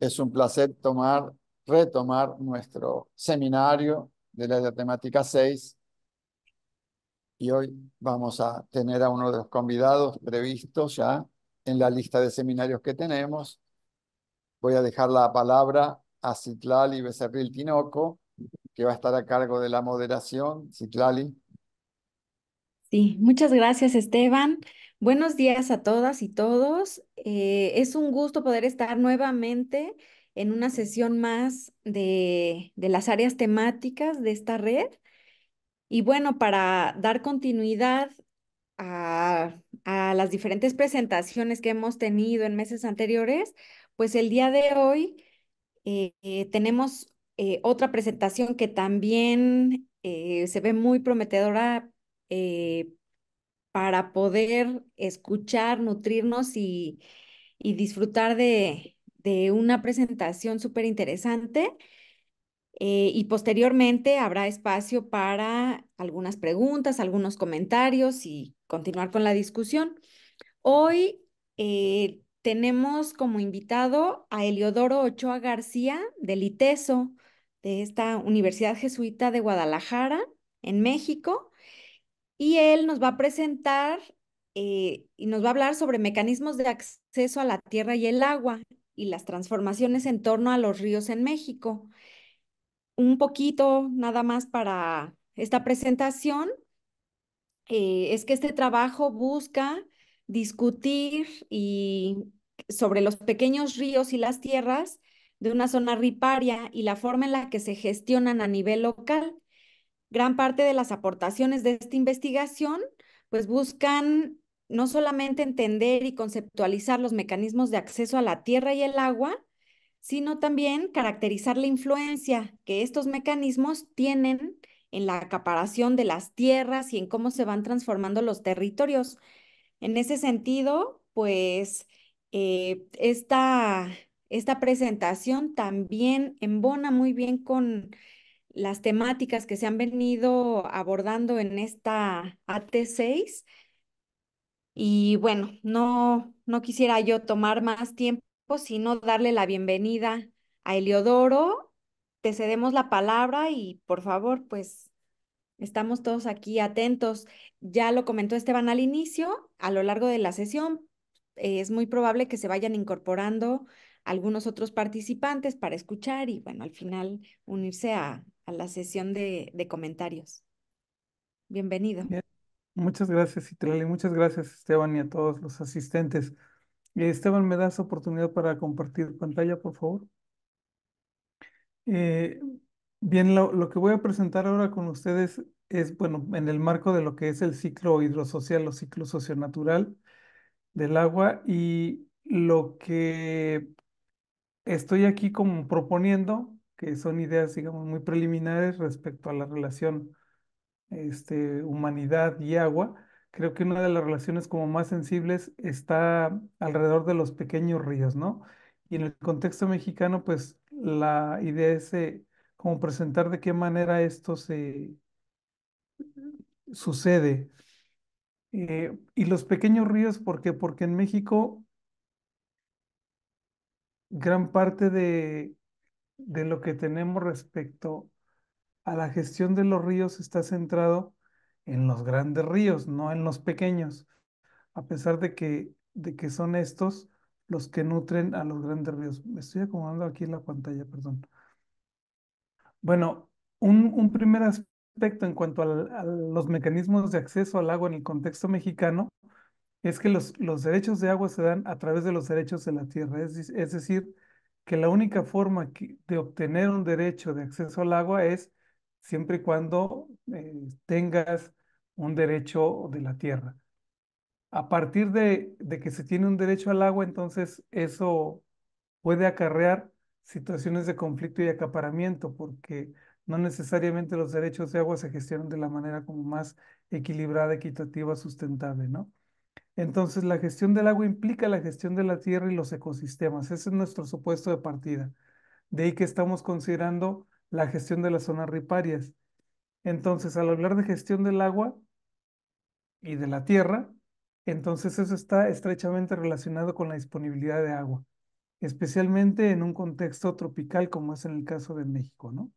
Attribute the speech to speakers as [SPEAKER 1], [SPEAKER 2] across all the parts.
[SPEAKER 1] Es un placer tomar, retomar nuestro seminario de la temática 6 y hoy vamos a tener a uno de los convidados previstos ya en la lista de seminarios que tenemos. Voy a dejar la palabra a Citlali Becerril Tinoco, que va a estar a cargo de la moderación. Citlali.
[SPEAKER 2] Sí, muchas gracias Esteban. Buenos días a todas y todos. Eh, es un gusto poder estar nuevamente en una sesión más de, de las áreas temáticas de esta red. Y bueno, para dar continuidad a, las diferentes presentaciones que hemos tenido en meses anteriores, pues el día de hoy eh, eh, tenemos otra presentación que también se ve muy prometedora para poder escuchar, nutrirnos y, disfrutar de, una presentación súper interesante. Eh, y posteriormente habrá espacio para algunas preguntas, algunos comentarios y continuar con la discusión. Hoy eh, tenemos como invitado a Eliodoro Ochoa García del ITESO, de esta Universidad Jesuita de Guadalajara, en México y él nos va a presentar eh, y nos va a hablar sobre mecanismos de acceso a la tierra y el agua y las transformaciones en torno a los ríos en México. Un poquito nada más para esta presentación eh, es que este trabajo busca discutir y sobre los pequeños ríos y las tierras de una zona riparia y la forma en la que se gestionan a nivel local gran parte de las aportaciones de esta investigación pues buscan no solamente entender y conceptualizar los mecanismos de acceso a la tierra y el agua, sino también caracterizar la influencia que estos mecanismos tienen en la acaparación de las tierras y en cómo se van transformando los territorios. En ese sentido, pues eh, esta, esta presentación también embona muy bien con las temáticas que se han venido abordando en esta AT6. Y bueno, no, no quisiera yo tomar más tiempo, sino darle la bienvenida a Eliodoro. Te cedemos la palabra y por favor, pues estamos todos aquí atentos. Ya lo comentó Esteban al inicio, a lo largo de la sesión eh, es muy probable que se vayan incorporando algunos otros participantes para escuchar y bueno, al final unirse a, a la sesión de, comentarios. Bienvenido.
[SPEAKER 3] Muchas gracias, Itrali. Muchas gracias, Esteban, y a todos los asistentes. Esteban, ¿me das oportunidad para compartir pantalla, por favor? Eh, bien, lo, que voy a presentar ahora con ustedes es, bueno, en el marco de lo que es el ciclo hidrosocial o ciclo socionatural del agua y lo que estoy aquí como proponiendo que son ideas, digamos, muy preliminares respecto a la relación este, humanidad y agua, creo que una de las relaciones como más sensibles está alrededor de los pequeños ríos, ¿no? Y en el contexto mexicano, pues la idea es eh, como presentar de qué manera esto se sucede. Eh, y los pequeños ríos, ¿por qué? Porque en México gran parte de de lo que tenemos respecto a la gestión de los ríos está centrado en los grandes ríos, no en los pequeños, a pesar de que, de que son estos los que nutren a los grandes ríos. Me estoy acomodando aquí en la pantalla, perdón. Bueno, un, primer aspecto en cuanto a los mecanismos de acceso al agua en el contexto mexicano es que los, derechos de agua se dan a través de los derechos de la tierra, es decir, que la única forma de obtener un derecho de acceso al agua es siempre y cuando eh, tengas un derecho de la tierra. A partir de, de que se tiene un derecho al agua, entonces eso puede acarrear situaciones de conflicto y acaparamiento, porque no necesariamente los derechos de agua se gestionan de la manera como más equilibrada, equitativa, sustentable, ¿no? Entonces, la gestión del agua implica la gestión de la tierra y los ecosistemas. Ese es nuestro supuesto de partida. De ahí que estamos considerando la gestión de las zonas riparias. Entonces, al hablar de gestión del agua y de la tierra, entonces eso está estrechamente relacionado con la disponibilidad de agua, especialmente en un contexto tropical como es en el caso de México, ¿no?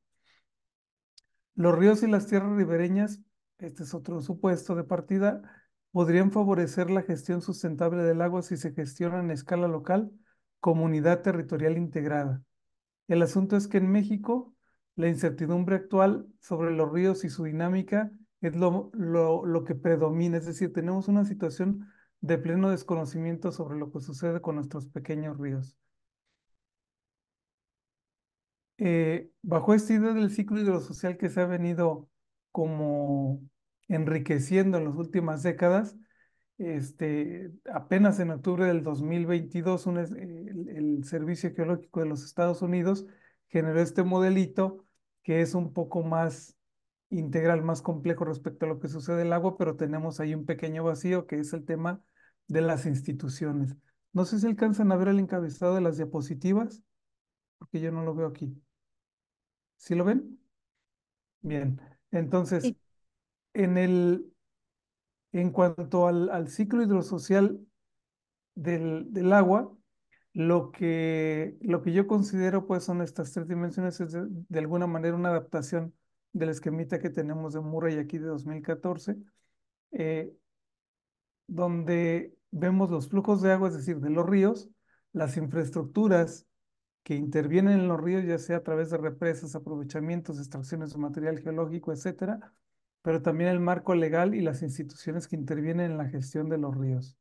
[SPEAKER 3] Los ríos y las tierras ribereñas, este es otro supuesto de partida, podrían favorecer la gestión sustentable del agua si se gestiona en escala local, comunidad territorial integrada. El asunto es que en México la incertidumbre actual sobre los ríos y su dinámica es lo, que predomina, es decir, tenemos una situación de pleno desconocimiento sobre lo que sucede con nuestros pequeños ríos. Eh, bajo esta idea del ciclo hidrosocial que se ha venido como enriqueciendo en las últimas décadas. Este, apenas en octubre del 2022, eh, el, Servicio Geológico de los Estados Unidos generó este modelito que es un poco más integral, más complejo respecto a lo que sucede el agua, pero tenemos ahí un pequeño vacío que es el tema de las instituciones. No sé si alcanzan a ver el encabezado de las diapositivas, porque yo no lo veo aquí. ¿Sí lo ven? Bien, entonces en, cuanto al, ciclo hidrosocial del, del, agua, lo que, lo que yo considero pues son estas tres dimensiones, es de, alguna manera una adaptación del esquemita que tenemos de Murray aquí de 2014, eh, donde vemos los flujos de agua, es decir, de los ríos, las infraestructuras que intervienen en los ríos, ya sea a través de represas, aprovechamientos, extracciones de material geológico, etcétera, pero también el marco legal y las instituciones que intervienen en la gestión de los ríos.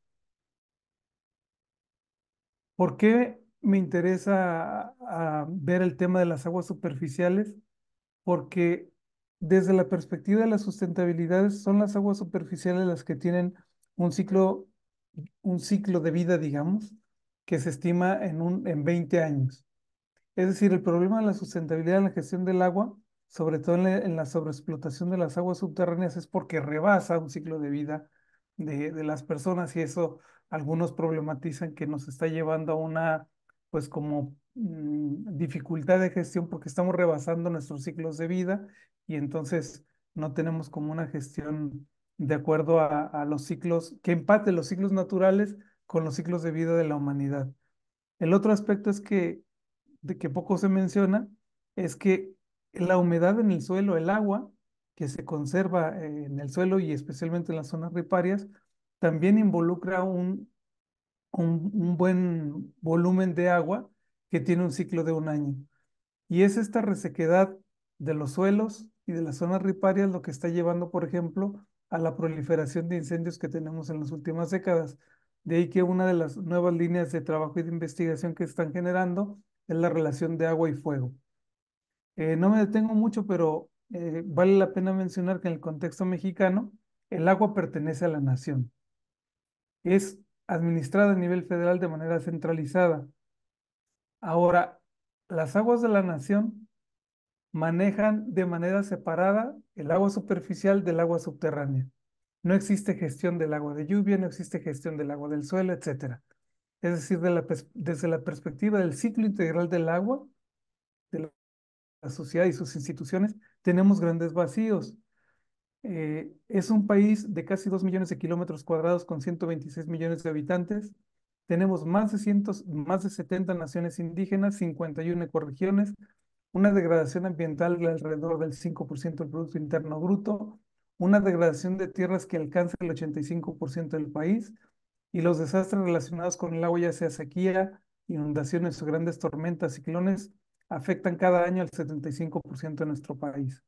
[SPEAKER 3] ¿Por qué me interesa ah, ver el tema de las aguas superficiales? Porque desde la perspectiva de las sustentabilidades, son las aguas superficiales las que tienen un ciclo, un ciclo de vida, digamos, que se estima en, un, en 20 años. Es decir, el problema de la sustentabilidad en la gestión del agua sobre todo en la, sobreexplotación de las aguas subterráneas, es porque rebasa un ciclo de vida de, las personas y eso algunos problematizan que nos está llevando a una, pues como mm, dificultad de gestión porque estamos rebasando nuestros ciclos de vida y entonces no tenemos como una gestión de acuerdo a, a los ciclos, que empate los ciclos naturales con los ciclos de vida de la humanidad. El otro aspecto es que, de que poco se menciona, es que la humedad en el suelo, el agua que se conserva eh, en el suelo y especialmente en las zonas riparias, también involucra un, un, buen volumen de agua que tiene un ciclo de un año. Y es esta resequedad de los suelos y de las zonas riparias lo que está llevando, por ejemplo, a la proliferación de incendios que tenemos en las últimas décadas. De ahí que una de las nuevas líneas de trabajo y de investigación que están generando es la relación de agua y fuego. Eh, no me detengo mucho, pero eh, vale la pena mencionar que en el contexto mexicano, el agua pertenece a la nación. Es administrada a nivel federal de manera centralizada. Ahora, las aguas de la nación manejan de manera separada el agua superficial del agua subterránea. No existe gestión del agua de lluvia, no existe gestión del agua del suelo, etc. Es decir, desde la perspectiva del ciclo integral del agua, la sociedad y sus instituciones, tenemos grandes vacíos. Eh, es un país de casi 2 millones de kilómetros cuadrados con 126 millones de habitantes. Tenemos más de, más de 70 naciones indígenas, 51 ecorregiones, una degradación ambiental de alrededor del 5% del Producto Interno Bruto, una degradación de tierras que alcanza el 85% del país y los desastres relacionados con el agua, ya sea sequía, inundaciones o grandes tormentas, ciclones, afectan cada año al 75% de nuestro país.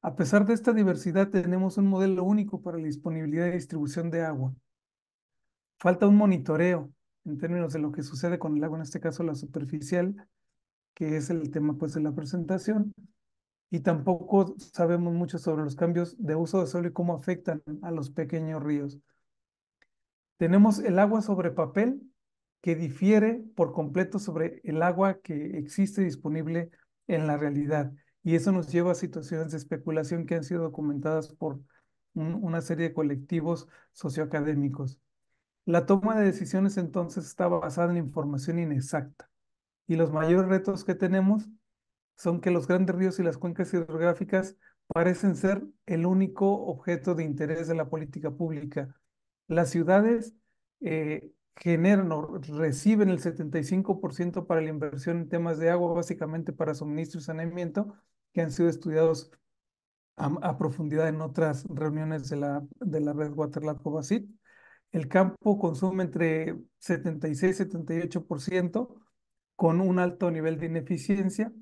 [SPEAKER 3] A pesar de esta diversidad, tenemos un modelo único para la disponibilidad y distribución de agua. Falta un monitoreo en términos de lo que sucede con el agua, en este caso la superficial, que es el tema pues, de la presentación, y tampoco sabemos mucho sobre los cambios de uso de suelo y cómo afectan a los pequeños ríos. Tenemos el agua sobre papel, que difiere por completo sobre el agua que existe disponible en la realidad. Y eso nos lleva a situaciones de especulación que han sido documentadas por una serie de colectivos socioacadémicos. La toma de decisiones entonces estaba basada en información inexacta. Y los mayores retos que tenemos son que los grandes ríos y las cuencas hidrográficas parecen ser el único objeto de interés de la política pública. Las ciudades eh, generan o reciben el 75% para la inversión en temas de agua, básicamente para suministro y saneamiento, que han sido estudiados a, profundidad en otras reuniones de la, de la red waterlab Basit El campo consume entre 76 y 78% con un alto nivel de ineficiencia.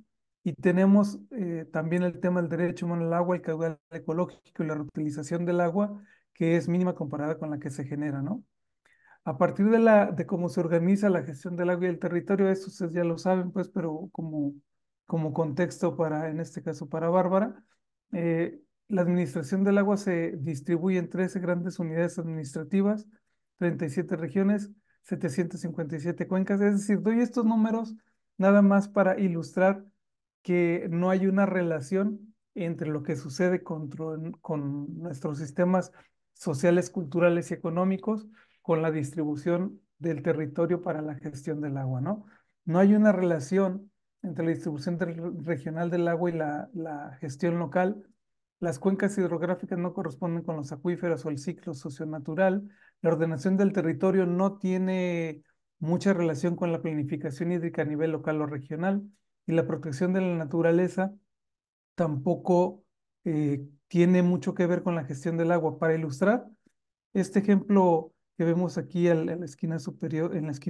[SPEAKER 3] Y tenemos eh, también el tema del derecho humano al agua, el caudal ecológico y la reutilización del agua, que es mínima comparada con la que se genera, ¿no? a partir de, la, de cómo se organiza la gestión del agua y el territorio, eso ustedes ya lo saben, pues, pero como, como contexto para, en este caso, para Bárbara, eh, la administración del agua se distribuye en 13 grandes unidades administrativas, 37 regiones, 757 cuencas. Es decir, doy estos números nada más para ilustrar que no hay una relación entre lo que sucede con, con nuestros sistemas sociales, culturales y económicos con la distribución del territorio para la gestión del agua, ¿no? No hay una relación entre la distribución regional del agua y la, gestión local. Las cuencas hidrográficas no corresponden con los acuíferos o el ciclo socionatural. La ordenación del territorio no tiene mucha relación con la planificación hídrica a nivel local o regional y la protección de la naturaleza tampoco eh, tiene mucho que ver con la gestión del agua. Para ilustrar, este ejemplo que vemos aquí en la esquina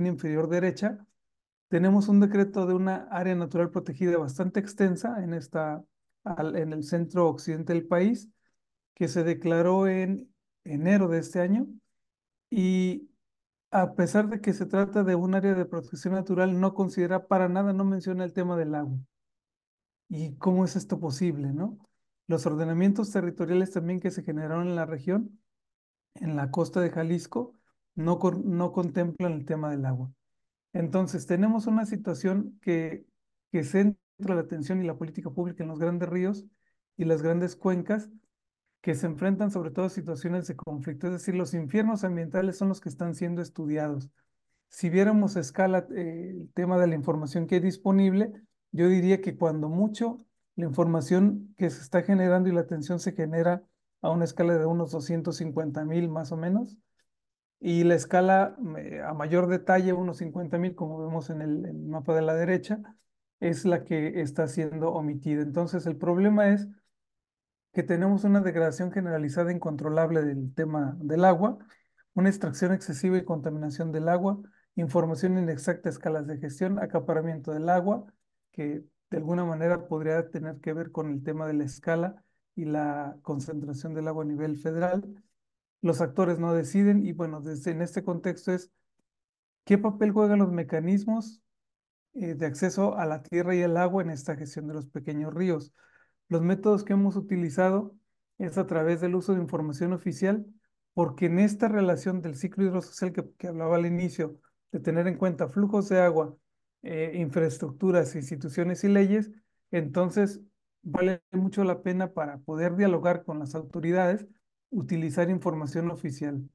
[SPEAKER 3] inferior derecha, tenemos un decreto de una área natural protegida bastante extensa en, esta, en el centro occidente del país, que se declaró en enero de este año. Y a pesar de que se trata de un área de protección natural, no considera para nada, no menciona el tema del agua. ¿Y cómo es esto posible, no? Los ordenamientos territoriales también que se generaron en la región, en la costa de Jalisco, no, contemplan el tema del agua. Entonces, tenemos una situación que, que centra la atención y la política pública en los grandes ríos y las grandes cuencas que se enfrentan sobre todo a situaciones de conflicto. Es decir, los infiernos ambientales son los que están siendo estudiados. Si viéramos a escala eh, el tema de la información que hay disponible, yo diría que cuando mucho la información que se está generando y la atención se genera a una escala de unos 250 mil más o menos, y la escala a mayor detalle, unos 50.000, como vemos en el, mapa de la derecha, es la que está siendo omitida. Entonces, el problema es que tenemos una degradación generalizada incontrolable del tema del agua, una extracción excesiva y contaminación del agua, información inexacta, escalas de gestión, acaparamiento del agua, que de alguna manera podría tener que ver con el tema de la escala y la concentración del agua a nivel federal, los actores no deciden y bueno, desde, en este contexto es qué papel juegan los mecanismos eh, de acceso a la tierra y el agua en esta gestión de los pequeños ríos. Los métodos que hemos utilizado es a través del uso de información oficial, porque en esta relación del ciclo hidrosocial que, hablaba al inicio, de tener en cuenta flujos de agua, eh, infraestructuras, instituciones y leyes, entonces vale mucho la pena para poder dialogar con las autoridades utilizar información oficial,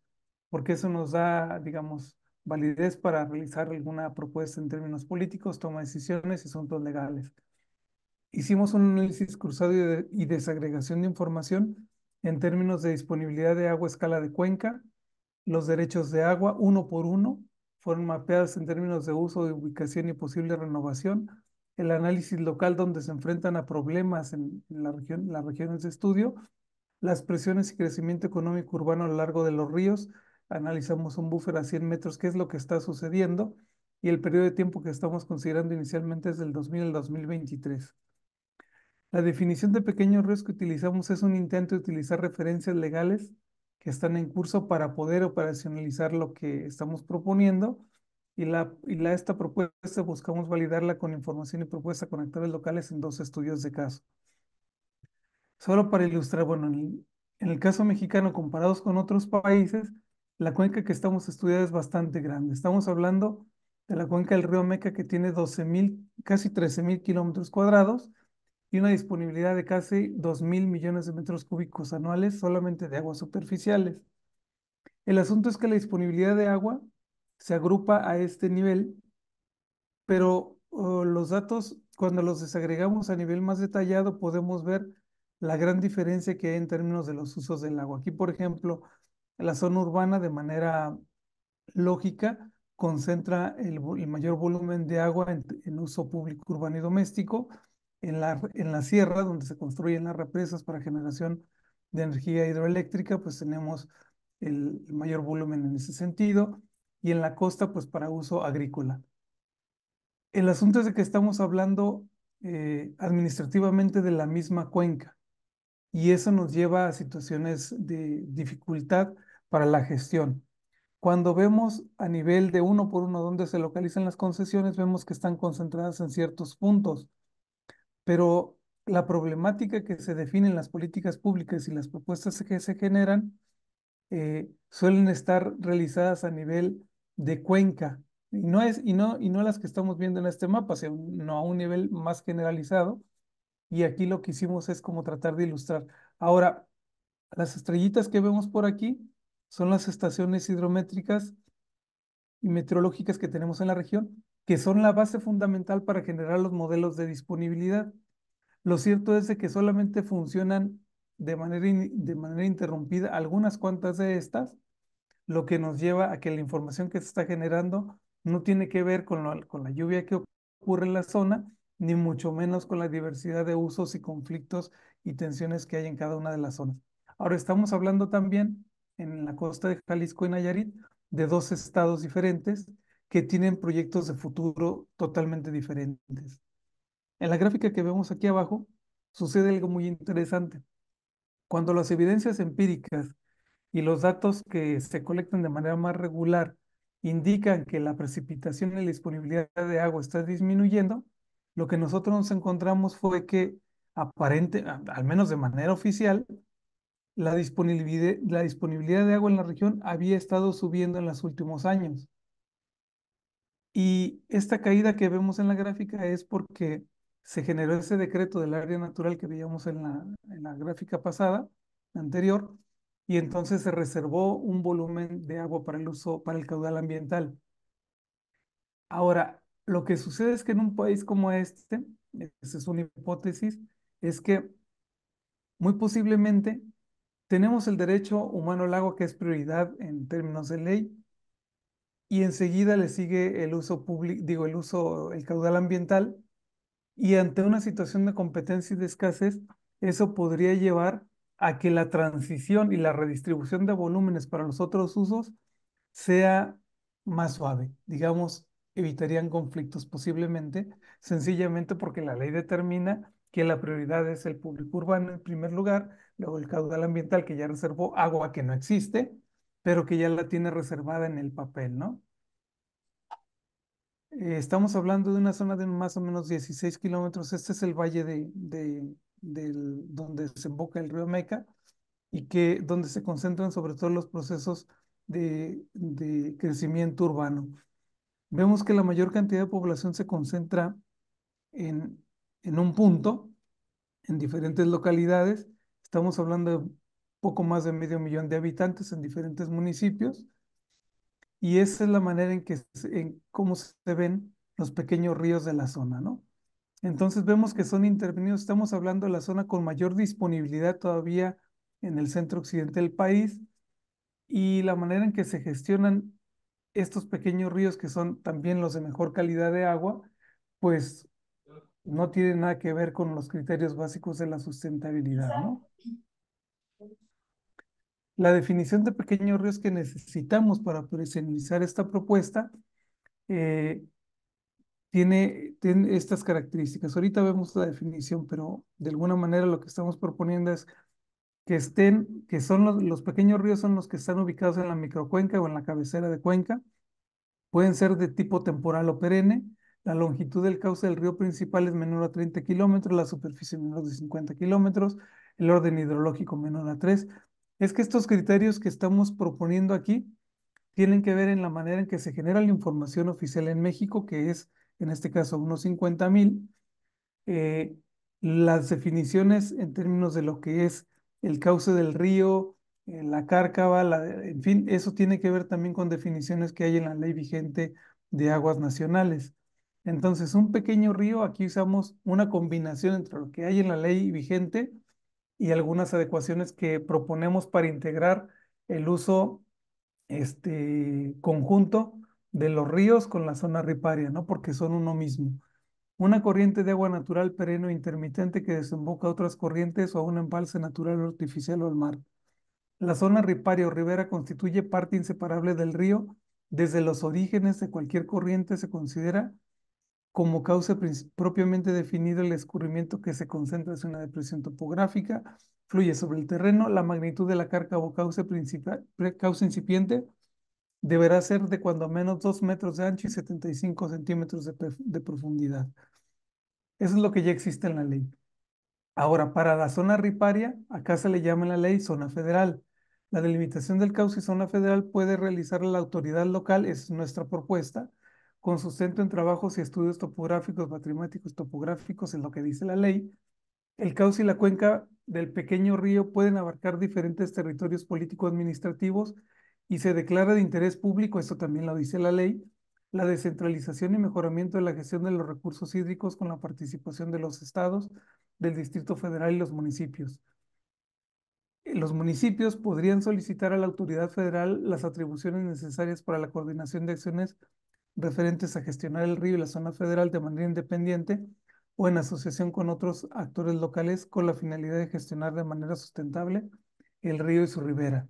[SPEAKER 3] porque eso nos da, digamos, validez para realizar alguna propuesta en términos políticos, toma decisiones y asuntos legales. Hicimos un análisis cruzado y, desagregación de información en términos de disponibilidad de agua a escala de cuenca, los derechos de agua uno por uno, fueron mapeadas en términos de uso, de ubicación y posible renovación, el análisis local donde se enfrentan a problemas en, la región, las regiones de estudio las presiones y crecimiento económico urbano a lo largo de los ríos, analizamos un buffer a 100 metros, qué es lo que está sucediendo y el periodo de tiempo que estamos considerando inicialmente es del 2000 al 2023. La definición de pequeños ríos que utilizamos es un intento de utilizar referencias legales que están en curso para poder operacionalizar lo que estamos proponiendo y, la, esta propuesta buscamos validarla con información y propuesta con actores locales en dos estudios de caso. Solo para ilustrar, bueno, en el, caso mexicano, comparados con otros países, la cuenca que estamos estudiando es bastante grande. Estamos hablando de la cuenca del río Meca que tiene mil, casi 13.000 kilómetros cuadrados y una disponibilidad de casi 2 mil millones de metros cúbicos anuales solamente de aguas superficiales. El asunto es que la disponibilidad de agua se agrupa a este nivel, pero oh, los datos, cuando los desagregamos a nivel más detallado, podemos ver la gran diferencia que hay en términos de los usos del agua. Aquí, por ejemplo, la zona urbana de manera lógica concentra el, mayor volumen de agua en, uso público urbano y doméstico, en la, en la sierra, donde se construyen las represas para generación de energía hidroeléctrica, pues tenemos el, mayor volumen en ese sentido, y en la costa, pues para uso agrícola. El asunto es de que estamos hablando eh, administrativamente de la misma cuenca y eso nos lleva a situaciones de dificultad para la gestión. Cuando vemos a nivel de uno por uno dónde se localizan las concesiones, vemos que están concentradas en ciertos puntos, pero la problemática que se define en las políticas públicas y las propuestas que se generan eh, suelen estar realizadas a nivel de cuenca y no es y no y no las que estamos viendo en este mapa, sino a un nivel más generalizado y aquí lo que hicimos es como tratar de ilustrar. Ahora, las estrellitas que vemos por aquí son las estaciones hidrométricas y meteorológicas que tenemos en la región, que son la base fundamental para generar los modelos de disponibilidad. Lo cierto es que solamente funcionan de manera, de manera interrumpida algunas cuantas de estas, lo que nos lleva a que la información que se está generando no tiene que ver con, con la lluvia que ocurre en la zona, ni mucho menos con la diversidad de usos y conflictos y tensiones que hay en cada una de las zonas. Ahora estamos hablando también en la costa de Jalisco y Nayarit de dos estados diferentes que tienen proyectos de futuro totalmente diferentes. En la gráfica que vemos aquí abajo sucede algo muy interesante. Cuando las evidencias empíricas y los datos que se colectan de manera más regular indican que la precipitación y la disponibilidad de agua está disminuyendo, lo que nosotros nos encontramos fue que aparente, al menos de manera oficial, la disponibilidad, la disponibilidad de agua en la región había estado subiendo en los últimos años. Y esta caída que vemos en la gráfica es porque se generó ese decreto del área natural que veíamos en la, en la gráfica pasada, anterior, y entonces se reservó un volumen de agua para el uso, para el caudal ambiental. Ahora, lo que sucede es que en un país como este, esa es una hipótesis, es que muy posiblemente tenemos el derecho humano al agua que es prioridad en términos de ley y enseguida le sigue el uso público, digo, el uso, el caudal ambiental y ante una situación de competencia y de escasez, eso podría llevar a que la transición y la redistribución de volúmenes para los otros usos sea más suave, digamos, evitarían conflictos posiblemente, sencillamente porque la ley determina que la prioridad es el público urbano en primer lugar, luego el caudal ambiental que ya reservó agua que no existe, pero que ya la tiene reservada en el papel, ¿no? Eh, estamos hablando de una zona de más o menos 16 kilómetros. Este es el valle de, del, donde desemboca el río Meca y que donde se concentran sobre todo los procesos de, de crecimiento urbano vemos que la mayor cantidad de población se concentra en, en un punto, en diferentes localidades. Estamos hablando de poco más de medio millón de habitantes en diferentes municipios. Y esa es la manera en que en cómo se ven los pequeños ríos de la zona, ¿no? Entonces vemos que son intervenidos. Estamos hablando de la zona con mayor disponibilidad todavía en el centro occidente del país y la manera en que se gestionan estos pequeños ríos que son también los de mejor calidad de agua, pues no tienen nada que ver con los criterios básicos de la sustentabilidad, ¿no? La definición de pequeños ríos que necesitamos para presenizar esta propuesta eh, tiene, tiene, estas características. Ahorita vemos la definición, pero de alguna manera lo que estamos proponiendo es que estén, que son los, pequeños ríos son los que están ubicados en la microcuenca o en la cabecera de cuenca, pueden ser de tipo temporal o perenne, la longitud del cauce del río principal es menor a 30 kilómetros, la superficie menor de 50 kilómetros, el orden hidrológico menor a 3. Es que estos criterios que estamos proponiendo aquí tienen que ver en la manera en que se genera la información oficial en México, que es en este caso unos 50 mil. Eh, las definiciones en términos de lo que es el cauce del río, eh, la cárcava, en fin, eso tiene que ver también con definiciones que hay en la ley vigente de aguas nacionales. Entonces, un pequeño río, aquí usamos una combinación entre lo que hay en la ley vigente y algunas adecuaciones que proponemos para integrar el uso este, conjunto de los ríos con la zona riparia, ¿no? Porque son uno mismo. Una corriente de agua natural perenne o intermitente que desemboca a otras corrientes o a un embalse natural o artificial o al mar. La zona riparia o ribera constituye parte inseparable del río. Desde los orígenes de cualquier corriente se considera como causa propiamente definida el escurrimiento que se concentra en una depresión topográfica, fluye sobre el terreno, la magnitud de la carga o causa, incipiente deberá ser de cuando menos 2 metros de ancho y 75 centímetros de profundidad. Eso es lo que ya existe en la ley. Ahora, para la zona riparia, acá se le llama en la ley zona federal. La delimitación del cauce y zona federal puede realizar la autoridad local, es nuestra propuesta, con sustento en trabajos y estudios topográficos, patrimáticos, topográficos, en lo que dice la ley. El cauce y la cuenca del pequeño río pueden abarcar diferentes territorios político-administrativos y se declara de interés público, esto también lo dice la ley, la descentralización y mejoramiento de la gestión de los recursos hídricos con la participación de los estados, del Distrito Federal y los municipios. Eh, los municipios podrían solicitar a la autoridad federal las atribuciones necesarias para la coordinación de acciones referentes a gestionar el río y la zona federal de manera independiente o en asociación con otros actores locales con la finalidad de gestionar de manera sustentable el río y su ribera.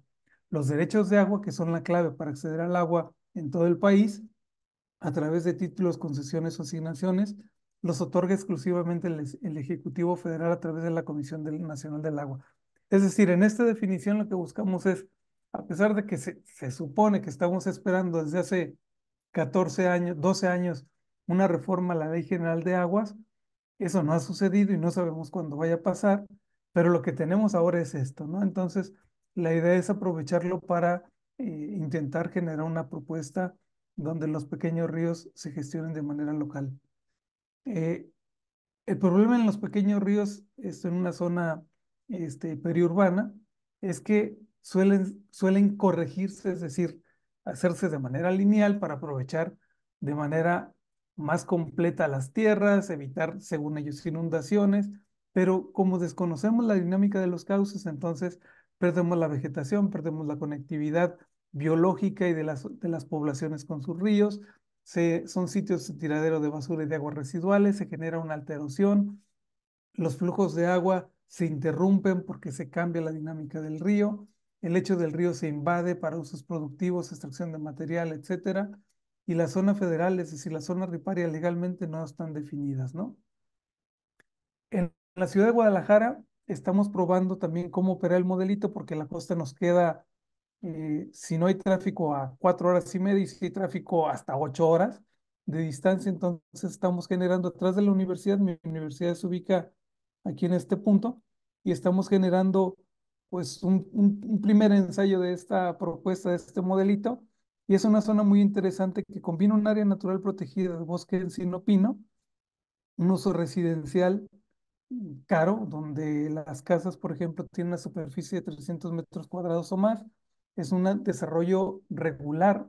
[SPEAKER 3] Los derechos de agua, que son la clave para acceder al agua en todo el país, a través de títulos, concesiones o asignaciones, los otorga exclusivamente el, Ejecutivo Federal a través de la Comisión Nacional del Agua. Es decir, en esta definición lo que buscamos es, a pesar de que se, supone que estamos esperando desde hace 14 años, 12 años, una reforma a la Ley General de Aguas, eso no ha sucedido y no sabemos cuándo vaya a pasar, pero lo que tenemos ahora es esto, ¿no? Entonces, la idea es aprovecharlo para eh, intentar generar una propuesta donde los pequeños ríos se gestionen de manera local. Eh, el problema en los pequeños ríos, esto en una zona este, periurbana, es que suelen, suelen corregirse, es decir, hacerse de manera lineal para aprovechar de manera más completa las tierras, evitar, según ellos, inundaciones, pero como desconocemos la dinámica de los cauces, entonces perdemos la vegetación, perdemos la conectividad, biológica y de las, de las poblaciones con sus ríos. Se, son sitios de tiradero de basura y de aguas residuales, se genera una alteración, los flujos de agua se interrumpen porque se cambia la dinámica del río, el hecho del río se invade para usos productivos, extracción de material, etcétera, y la zona federal, es decir, la zona riparia legalmente no están definidas, ¿no? En la ciudad de Guadalajara estamos probando también cómo opera el modelito porque la costa nos queda eh, si no hay tráfico a cuatro horas y media y si hay tráfico hasta ocho horas de distancia, entonces estamos generando atrás de la universidad, mi universidad se ubica aquí en este punto y estamos generando pues un, primer ensayo de esta propuesta, de este modelito y es una zona muy interesante que combina un área natural protegida de bosque encino pino, un uso residencial caro, donde las casas, por ejemplo, tienen una superficie de 300 metros cuadrados o más, es un desarrollo regular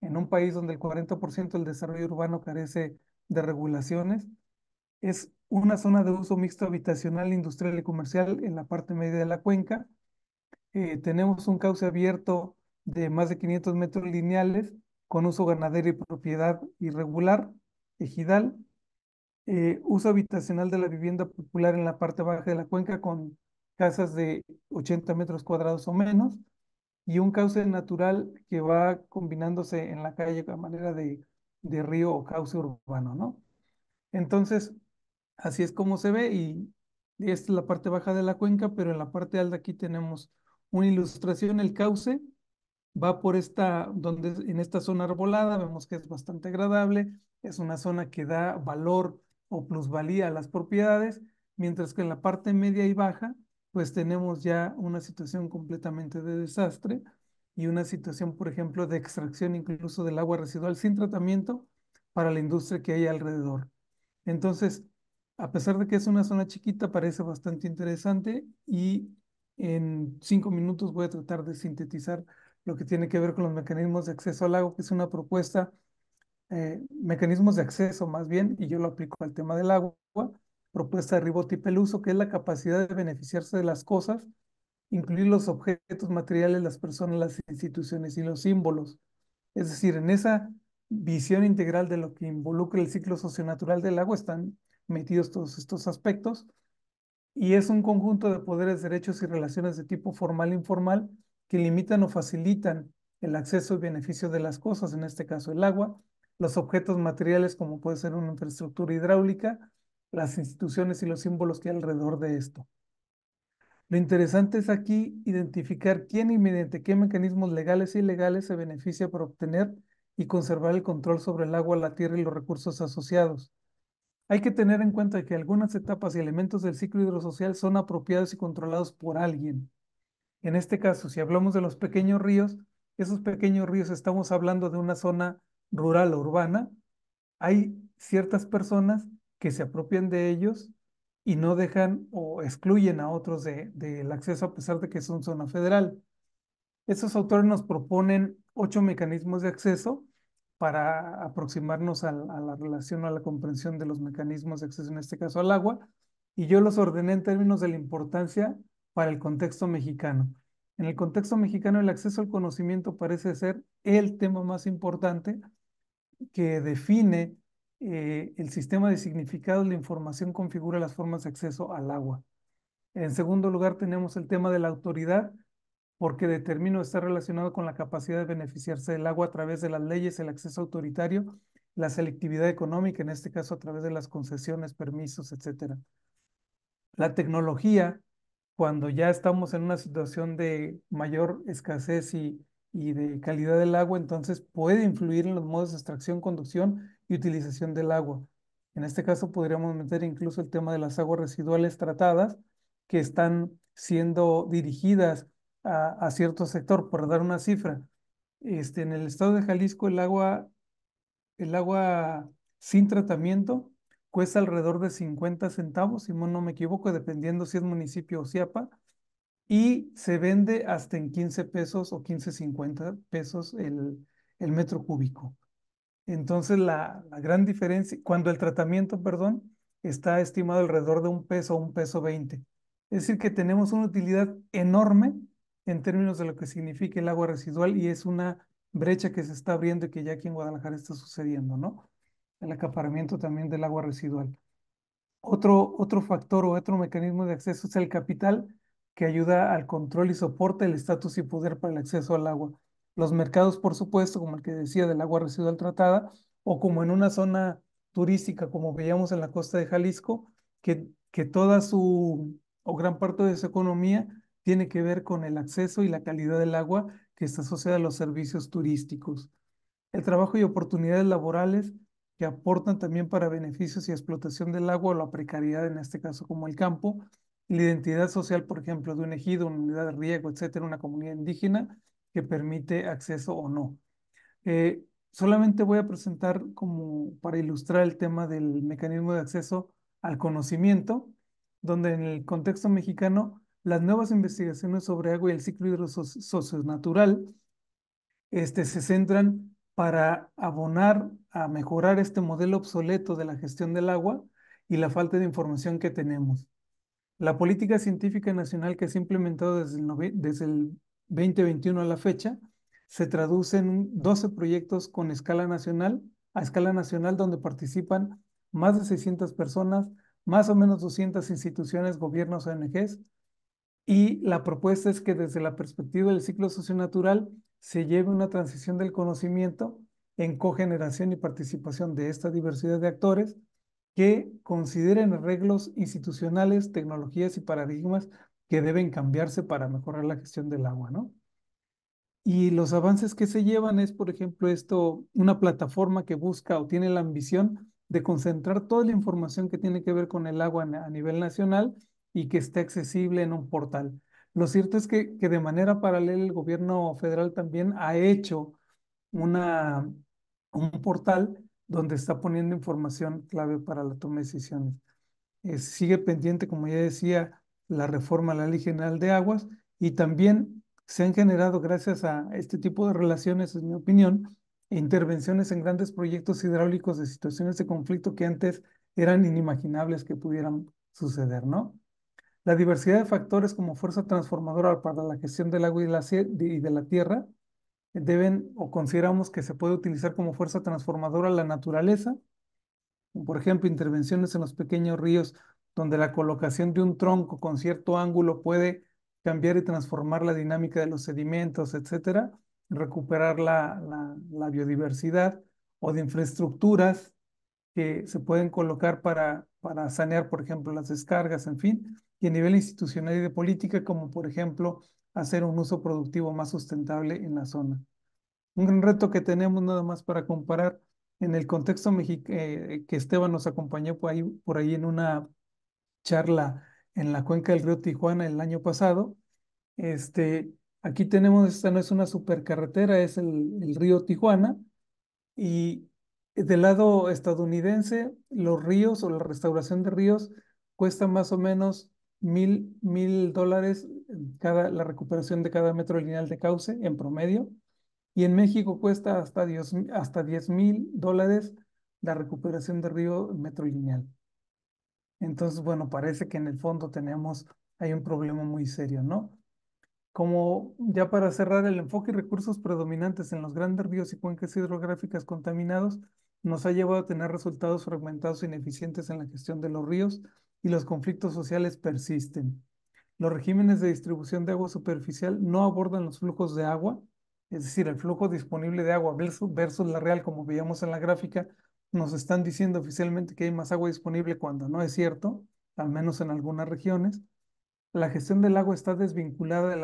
[SPEAKER 3] en un país donde el 40% del desarrollo urbano carece de regulaciones. Es una zona de uso mixto habitacional, industrial y comercial en la parte media de la cuenca. Eh, tenemos un cauce abierto de más de 500 metros lineales con uso ganadero y propiedad irregular, ejidal. Eh, uso habitacional de la vivienda popular en la parte baja de la cuenca con casas de 80 metros cuadrados o menos y un cauce natural que va combinándose en la calle a manera de, de río o cauce urbano, ¿no? Entonces, así es como se ve y esta es la parte baja de la cuenca, pero en la parte alta aquí tenemos una ilustración, el cauce va por esta, donde en esta zona arbolada vemos que es bastante agradable, es una zona que da valor o plusvalía a las propiedades, mientras que en la parte media y baja pues tenemos ya una situación completamente de desastre y una situación, por ejemplo, de extracción incluso del agua residual sin tratamiento para la industria que hay alrededor. Entonces, a pesar de que es una zona chiquita, parece bastante interesante y en cinco minutos voy a tratar de sintetizar lo que tiene que ver con los mecanismos de acceso al agua, que es una propuesta, eh, mecanismos de acceso más bien, y yo lo aplico al tema del agua, propuesta de Ribot Peluso, que es la capacidad de beneficiarse de las cosas, incluir los objetos materiales, las personas, las instituciones y los símbolos. Es decir, en esa visión integral de lo que involucra el ciclo socio natural del agua están metidos todos estos aspectos y es un conjunto de poderes, derechos y relaciones de tipo formal e informal que limitan o facilitan el acceso y beneficio de las cosas, en este caso el agua, los objetos materiales como puede ser una infraestructura hidráulica, las instituciones y los símbolos que hay alrededor de esto. Lo interesante es aquí identificar quién y mediante qué mecanismos legales e ilegales se beneficia por obtener y conservar el control sobre el agua, la tierra y los recursos asociados. Hay que tener en cuenta que algunas etapas y elementos del ciclo hidrosocial son apropiados y controlados por alguien. En este caso, si hablamos de los pequeños ríos, esos pequeños ríos estamos hablando de una zona rural o urbana. Hay ciertas personas que se apropian de ellos y no dejan o excluyen a otros del acceso a pesar de que son zona federal. Estos autores nos proponen ocho mecanismos de acceso para aproximarnos a, a, la relación o a la comprensión de los mecanismos de acceso, en este caso al agua, y yo los ordené en términos de la importancia para el contexto mexicano. En el contexto mexicano, el acceso al conocimiento parece ser el tema más importante que define eh, el sistema de significados, la información configura las formas de acceso al agua. En segundo lugar, tenemos el tema de la autoridad, porque determino está relacionado con la capacidad de beneficiarse del agua a través de las leyes, el acceso autoritario, la selectividad económica, en este caso a través de las concesiones, permisos, etc. La tecnología, cuando ya estamos en una situación de mayor escasez y, y de calidad del agua, entonces puede influir en los modos de extracción, conducción utilización del agua. En este caso podríamos meter incluso el tema de las aguas residuales tratadas que están siendo dirigidas a, cierto sector, por dar una cifra. Este, en el estado de Jalisco el agua, el agua sin tratamiento cuesta alrededor de 50 centavos, si no me equivoco, dependiendo si es municipio o siapa y se vende hasta en 15 pesos o 15.50 pesos el, el metro cúbico. Entonces, la, gran diferencia, cuando el tratamiento, perdón, está estimado alrededor de un peso un peso 20. Es decir, que tenemos una utilidad enorme en términos de lo que significa el agua residual y es una brecha que se está abriendo y que ya aquí en Guadalajara está sucediendo, ¿no? El acaparamiento también del agua residual. Otro, otro factor o otro mecanismo de acceso es el capital que ayuda al control y soporta el estatus y poder para el acceso al agua los mercados, por supuesto, como el que decía del agua residual tratada, o como en una zona turística, como veíamos en la costa de Jalisco, que, que toda su, o gran parte de su economía tiene que ver con el acceso y la calidad del agua que está asociada a los servicios turísticos. El trabajo y oportunidades laborales que aportan también para beneficios y explotación del agua o la precariedad, en este caso como el campo, la identidad social, por ejemplo, de un ejido, una unidad de riego, etcétera, una comunidad indígena, que permite acceso o no. Eh, solamente voy a presentar como para ilustrar el tema del mecanismo de acceso al conocimiento, donde en el contexto mexicano las nuevas investigaciones sobre agua y el ciclo natural este, se centran para abonar a mejorar este modelo obsoleto de la gestión del agua y la falta de información que tenemos. La política científica nacional que se ha implementado desde el 2021 a la fecha, se traducen 12 proyectos con escala nacional, a escala nacional donde participan más de 600 personas, más o menos 200 instituciones, gobiernos, ONGs, y la propuesta es que desde la perspectiva del ciclo socio natural se lleve una transición del conocimiento en cogeneración y participación de esta diversidad de actores que consideren arreglos institucionales, tecnologías y paradigmas que deben cambiarse para mejorar la gestión del agua, ¿no? Y los avances que se llevan es, por ejemplo, esto, una plataforma que busca o tiene la ambición de concentrar toda la información que tiene que ver con el agua a nivel nacional y que esté accesible en un portal. Lo cierto es que, que de manera paralela el gobierno federal también ha hecho una, un portal donde está poniendo información clave para la toma de decisiones. Eh, sigue pendiente, como ya decía, la reforma a la Ley General de Aguas y también se han generado, gracias a este tipo de relaciones, en mi opinión, intervenciones en grandes proyectos hidráulicos de situaciones de conflicto que antes eran inimaginables que pudieran suceder, ¿no? La diversidad de factores como fuerza transformadora para la gestión del agua y, y de la tierra deben o consideramos que se puede utilizar como fuerza transformadora la naturaleza, por ejemplo, intervenciones en los pequeños ríos donde la colocación de un tronco con cierto ángulo puede cambiar y transformar la dinámica de los sedimentos, etcétera, recuperar la, la, biodiversidad o de infraestructuras que se pueden colocar para, para sanear, por ejemplo, las descargas, en fin, y a nivel institucional y de política, como por ejemplo hacer un uso productivo más sustentable en la zona. Un gran reto que tenemos nada más para comparar en el contexto eh, que Esteban nos acompañó por ahí, por ahí en una charla en la cuenca del río Tijuana el año pasado. Este, aquí tenemos, esta no es una supercarretera, es el, río Tijuana. Y del lado estadounidense, los ríos o la restauración de ríos cuesta más o menos mil, dólares cada, la recuperación de cada metro lineal de cauce en promedio. Y en México cuesta hasta, diez, hasta mil dólares la recuperación de río metro lineal. Entonces, bueno, parece que en el fondo tenemos, hay un problema muy serio, ¿no? Como ya para cerrar el enfoque y recursos predominantes en los grandes ríos y cuencas hidrográficas contaminados, nos ha llevado a tener resultados fragmentados e ineficientes en la gestión de los ríos y los conflictos sociales persisten. Los regímenes de distribución de agua superficial no abordan los flujos de agua, es decir, el flujo disponible de agua versus la real, como veíamos en la gráfica, nos están diciendo oficialmente que hay más agua disponible cuando no es cierto, al menos en algunas regiones. La gestión del agua está desvinculada de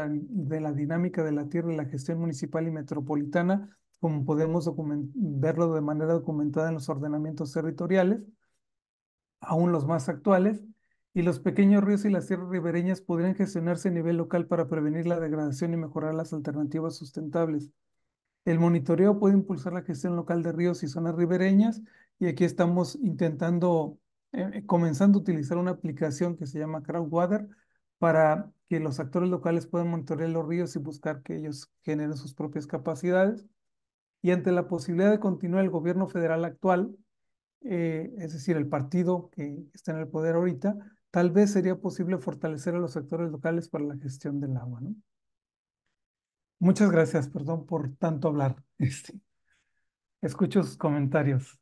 [SPEAKER 3] la, dinámica de la tierra y la gestión municipal y metropolitana, como podemos verlo de manera documentada en los ordenamientos territoriales, aún los más actuales, y los pequeños ríos y las tierras ribereñas podrían gestionarse a nivel local para prevenir la degradación y mejorar las alternativas sustentables. El monitoreo puede impulsar la gestión local de ríos y zonas ribereñas y aquí estamos intentando, eh, eh, comenzando a utilizar una aplicación que se llama Crowdwater para que los actores locales puedan monitorear los ríos y buscar que ellos generen sus propias capacidades. Y ante la posibilidad de continuar el gobierno federal actual, eh, es decir, el partido que está en el poder ahorita, tal vez sería posible fortalecer a los actores locales para la gestión del agua, ¿no? Muchas gracias, perdón por tanto hablar. Este, escucho sus comentarios.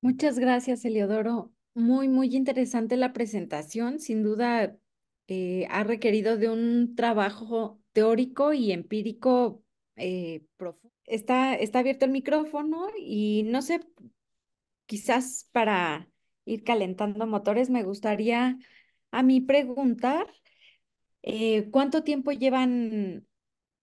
[SPEAKER 2] Muchas gracias, Eliodoro. Muy, muy interesante la presentación. Sin duda, eh, ha requerido de un trabajo teórico y empírico eh, profundo. Está, está abierto el micrófono y no sé, quizás para ir calentando motores, me gustaría a mí preguntar eh, ¿Cuánto tiempo llevan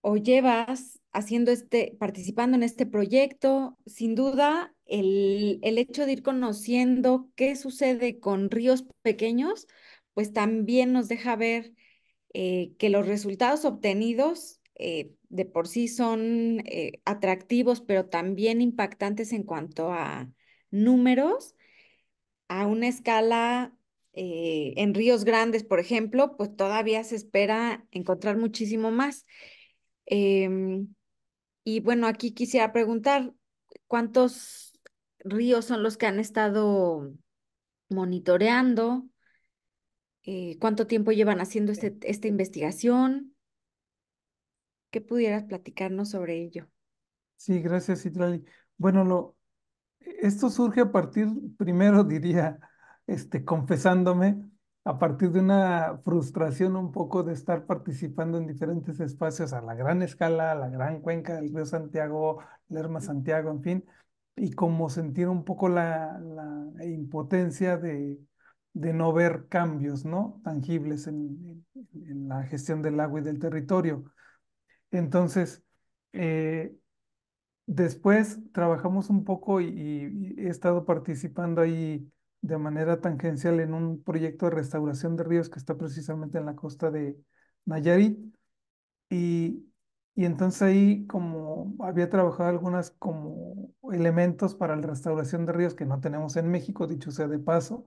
[SPEAKER 2] o llevas haciendo este, participando en este proyecto? Sin duda, el, hecho de ir conociendo qué sucede con ríos pequeños, pues también nos deja ver eh, que los resultados obtenidos eh, de por sí son atractivos, pero también impactantes en cuanto a números a una escala eh, en ríos grandes, por ejemplo, pues todavía se espera encontrar muchísimo más. Em, y bueno, aquí quisiera preguntar, ¿cuántos ríos son los que han estado monitoreando? Eh, ¿Cuánto tiempo llevan haciendo este, esta investigación? ¿Qué pudieras platicarnos sobre ello?
[SPEAKER 3] Sí, gracias, Citrali. Bueno, esto surge a partir, primero diría, este, confesándome a partir de una frustración un poco de estar participando en diferentes espacios a la gran escala, a la gran cuenca del río Santiago, Lerma Santiago, en fin, y como sentir un poco la, la impotencia de, de, no ver cambios ¿no? tangibles en, en, la gestión del agua y del territorio. Entonces, eh, después trabajamos un poco y he estado participando ahí de manera tangencial en un proyecto de restauración de ríos que está precisamente en la costa de Nayarit. Y, entonces ahí como había trabajado algunas como elementos para la restauración de ríos que no tenemos en México, dicho sea de paso,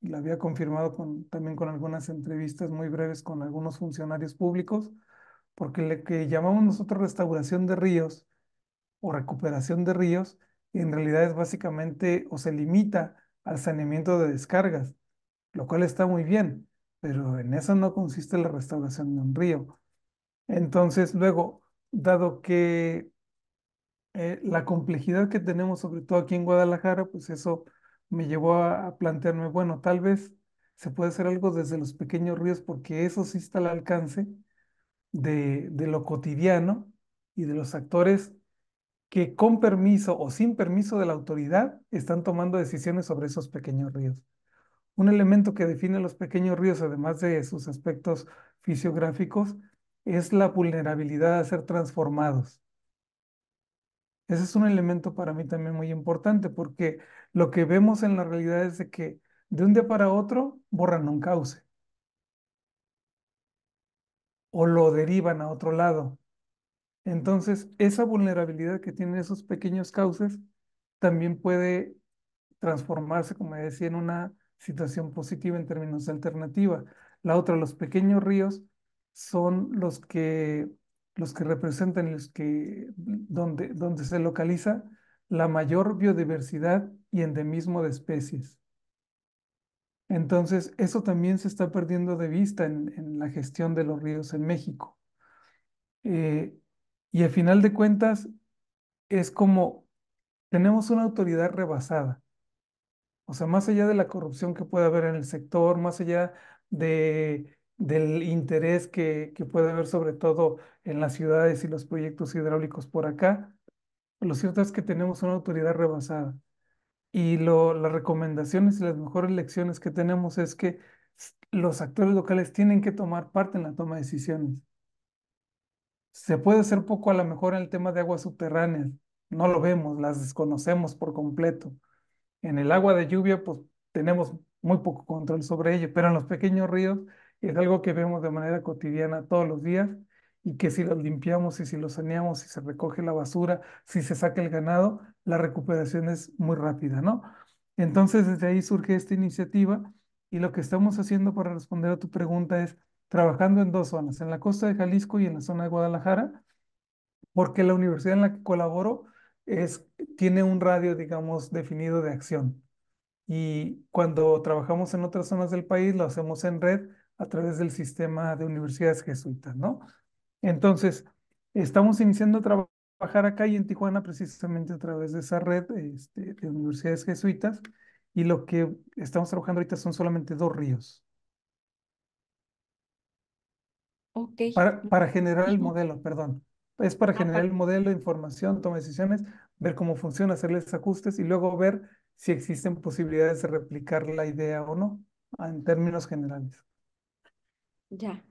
[SPEAKER 3] y lo había confirmado con, también con algunas entrevistas muy breves con algunos funcionarios públicos, porque lo que llamamos nosotros restauración de ríos o recuperación de ríos, en realidad es básicamente o se limita al saneamiento de descargas, lo cual está muy bien, pero en eso no consiste la restauración de un río. Entonces, luego, dado que eh, la complejidad que tenemos, sobre todo aquí en Guadalajara, pues eso me llevó a, plantearme, bueno, tal vez se puede hacer algo desde los pequeños ríos, porque eso sí está al alcance de, de lo cotidiano y de los actores que con permiso o sin permiso de la autoridad están tomando decisiones sobre esos pequeños ríos. Un elemento que define los pequeños ríos, además de sus aspectos fisiográficos, es la vulnerabilidad a ser transformados. Ese es un elemento para mí también muy importante porque lo que vemos en la realidad es de que de un día para otro borran un cauce o lo derivan a otro lado entonces, esa vulnerabilidad que tienen esos pequeños cauces también puede transformarse, como decía, en una situación positiva en términos de alternativa. La otra, los pequeños ríos son los que, los que representan los que, donde, donde se localiza la mayor biodiversidad y endemismo de especies. Entonces, eso también se está perdiendo de vista en, la gestión de los ríos en México. Eh, y al final de cuentas, es como tenemos una autoridad rebasada. O sea, más allá de la corrupción que puede haber en el sector, más allá del interés que, puede haber sobre todo en las ciudades y los proyectos hidráulicos por acá, lo cierto es que tenemos una autoridad rebasada. Y las recomendaciones y las mejores lecciones que tenemos es que los actores locales tienen que tomar parte en la toma de decisiones. Se puede hacer poco a lo mejor en el tema de aguas subterráneas, no lo vemos, las desconocemos por completo. En el agua de lluvia, pues tenemos muy poco control sobre ello, pero en los pequeños ríos es algo que vemos de manera cotidiana todos los días y que si los limpiamos y si los saneamos, si se recoge la basura, si se saca el ganado, la recuperación es muy rápida, ¿no? Entonces, desde ahí surge esta iniciativa y lo que estamos haciendo para responder a tu pregunta es trabajando en dos zonas, en la costa de Jalisco y en la zona de Guadalajara, porque la universidad en la que colaboro es, tiene un radio, digamos, definido de acción. Y cuando trabajamos en otras zonas del país, lo hacemos en red a través del sistema de universidades jesuitas, ¿no? Entonces, estamos iniciando a trabajar acá y en Tijuana precisamente a través de esa red este, de universidades jesuitas y lo que estamos trabajando ahorita son solamente dos ríos.
[SPEAKER 2] Para, para generar el modelo,
[SPEAKER 3] perdón. Es para ah, generar el modelo, de información, toma decisiones, ver cómo funciona, hacerles ajustes y luego ver si existen posibilidades de replicar la idea o no, en términos generales.
[SPEAKER 2] Ya.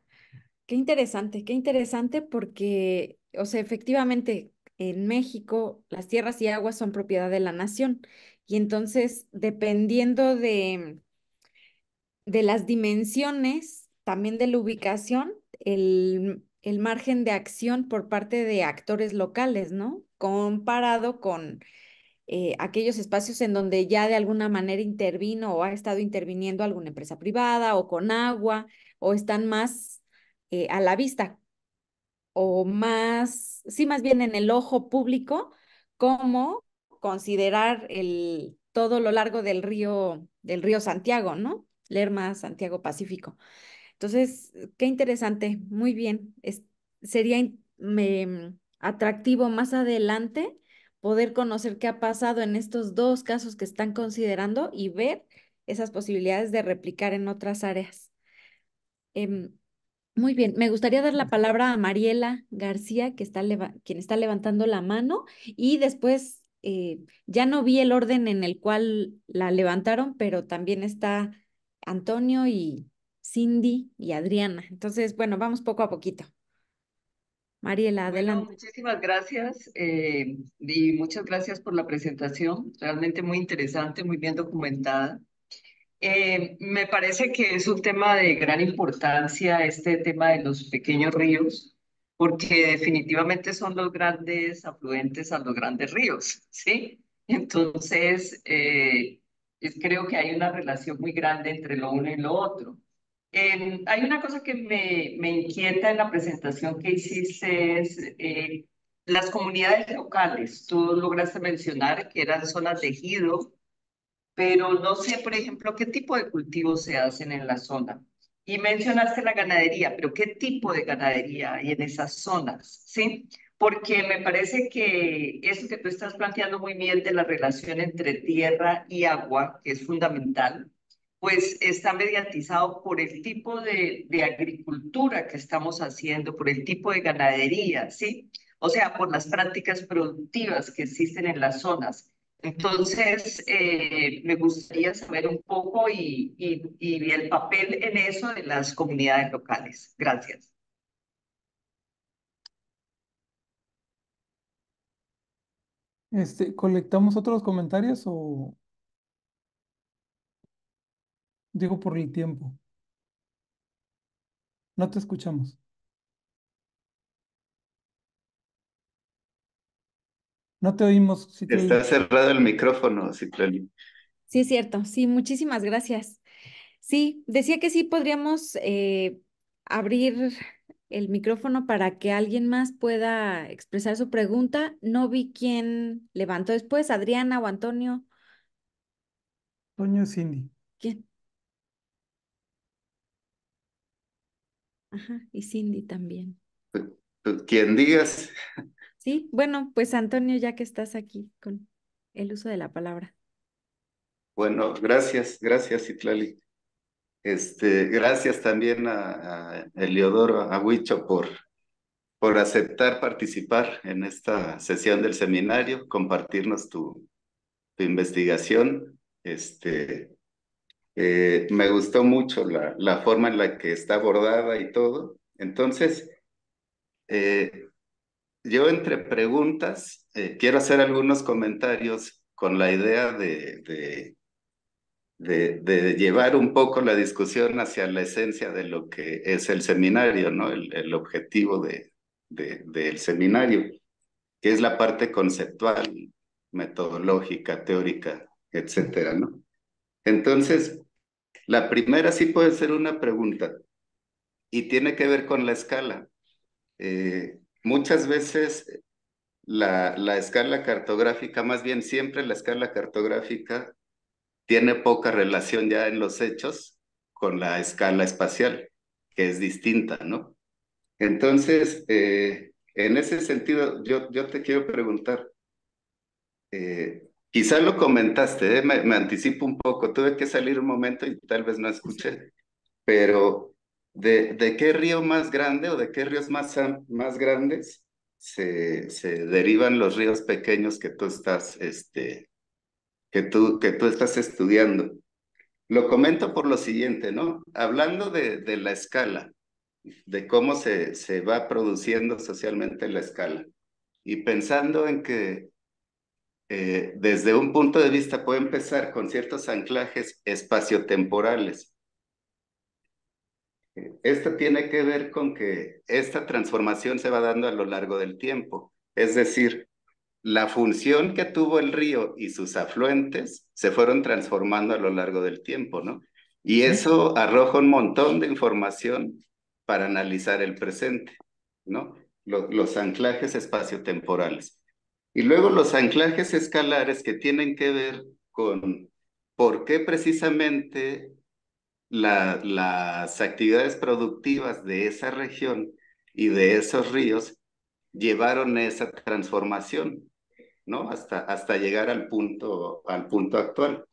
[SPEAKER 2] Qué interesante, qué interesante porque, o sea, efectivamente, en México las tierras y aguas son propiedad de la nación y entonces, dependiendo de, de las dimensiones, también de la ubicación, el, margen de acción por parte de actores locales, ¿no? Comparado con eh, aquellos espacios en donde ya de alguna manera intervino o ha estado interviniendo alguna empresa privada o con agua o están más eh, a la vista o más, sí, más bien en el ojo público, como considerar el, todo lo largo del río, del río Santiago, ¿no? Lerma, Santiago Pacífico. Entonces, qué interesante, muy bien. sería mm, atractivo más adelante poder conocer qué ha pasado en estos dos casos que están considerando y ver esas posibilidades de replicar en otras áreas. Em, muy bien, me gustaría dar la palabra a Mariela García, que está quien está levantando la mano, y después eh, ya no vi el orden en el cual la levantaron, pero también está Antonio y Cindy y Adriana. Entonces, bueno, vamos poco a poquito. Mariela, adelante.
[SPEAKER 4] muchísimas gracias eh, y muchas gracias por la presentación. Realmente muy interesante, muy bien documentada. Eh, me parece que es un tema de gran importancia este tema de los pequeños ríos, porque definitivamente son los grandes afluentes a los grandes ríos, ¿sí? Entonces, eh, creo que hay una relación muy grande entre lo uno y lo otro hay una cosa que me, me, inquieta en la presentación que hiciste, es eh, las comunidades locales. Tú lograste mencionar que eran zonas de ejido, pero no sé, por ejemplo, qué tipo de cultivos se hacen en la zona. Y mencionaste la ganadería, pero ¿qué tipo de ganadería hay en esas zonas? ¿Sí? Porque me parece que eso que tú estás planteando muy bien de la relación entre tierra y agua, que es fundamental, pues está mediatizado por el tipo de, agricultura que estamos haciendo, por el tipo de ganadería, ¿sí? O sea, por las prácticas productivas que existen en las zonas. Entonces, eh, me gustaría saber un poco y, y, el papel en eso de las comunidades locales. Gracias.
[SPEAKER 3] Este, ¿Colectamos otros comentarios o, Digo por el tiempo. No te escuchamos. No
[SPEAKER 2] te oímos.
[SPEAKER 5] Está cerrado el micrófono, Sí,
[SPEAKER 2] es cierto. Sí, muchísimas gracias. Sí, decía que sí podríamos eh, abrir el micrófono para que alguien más pueda expresar su pregunta. No vi quién levantó después, Adriana o Antonio.
[SPEAKER 3] Antonio Cindy.
[SPEAKER 2] ¿Quién? Ajá, y Cindy también. Pues,
[SPEAKER 5] pues, ¿Quién digas.
[SPEAKER 2] Sí, bueno, pues Antonio, ya que estás aquí con el uso de la palabra.
[SPEAKER 5] Bueno, gracias, gracias, Itlali. Este, gracias también a, a Eliodoro Aguicho por, por aceptar participar en esta sesión del seminario, compartirnos tu, tu investigación. Este, eh, me gustó mucho la, la, forma en la que está abordada y todo. Entonces, eh, yo entre preguntas eh, quiero hacer algunos comentarios con la idea de, de, llevar un poco la discusión hacia la esencia de lo que es el seminario, ¿no? El, objetivo de, del seminario, que es la parte conceptual, metodológica, teórica, etcétera, ¿no? Entonces, la primera sí puede ser una pregunta y tiene que ver con la escala. Eh, muchas veces la, la escala cartográfica, más bien siempre la escala cartográfica tiene poca relación ya en los hechos con la escala espacial, que es distinta, ¿no? Entonces, eh, en ese sentido, yo, yo te quiero preguntar, eh, Quizá lo comentaste, ¿eh? me, anticipo un poco, tuve que salir un momento y tal vez no escuché, pero ¿de, de qué río más grande o de qué ríos más, más grandes se, se derivan los ríos pequeños que tú estás, este, que tú, que tú estás estudiando? Lo comento por lo siguiente, ¿no? Hablando de, de la escala, de cómo se, se va produciendo socialmente la escala, y pensando en que eh, desde un punto de vista puede empezar con ciertos anclajes espaciotemporales. Eh, esto tiene que ver con que esta transformación se va dando a lo largo del tiempo. Es decir, la función que tuvo el río y sus afluentes se fueron transformando a lo largo del tiempo, ¿no? Y eso arroja un montón de información para analizar el presente, ¿no? Los, los anclajes espaciotemporales. Y luego los anclajes escalares que tienen que ver con por qué precisamente las actividades productivas de esa región y de esos ríos llevaron esa transformación, ¿no? Hasta, hasta llegar al punto, al punto actual.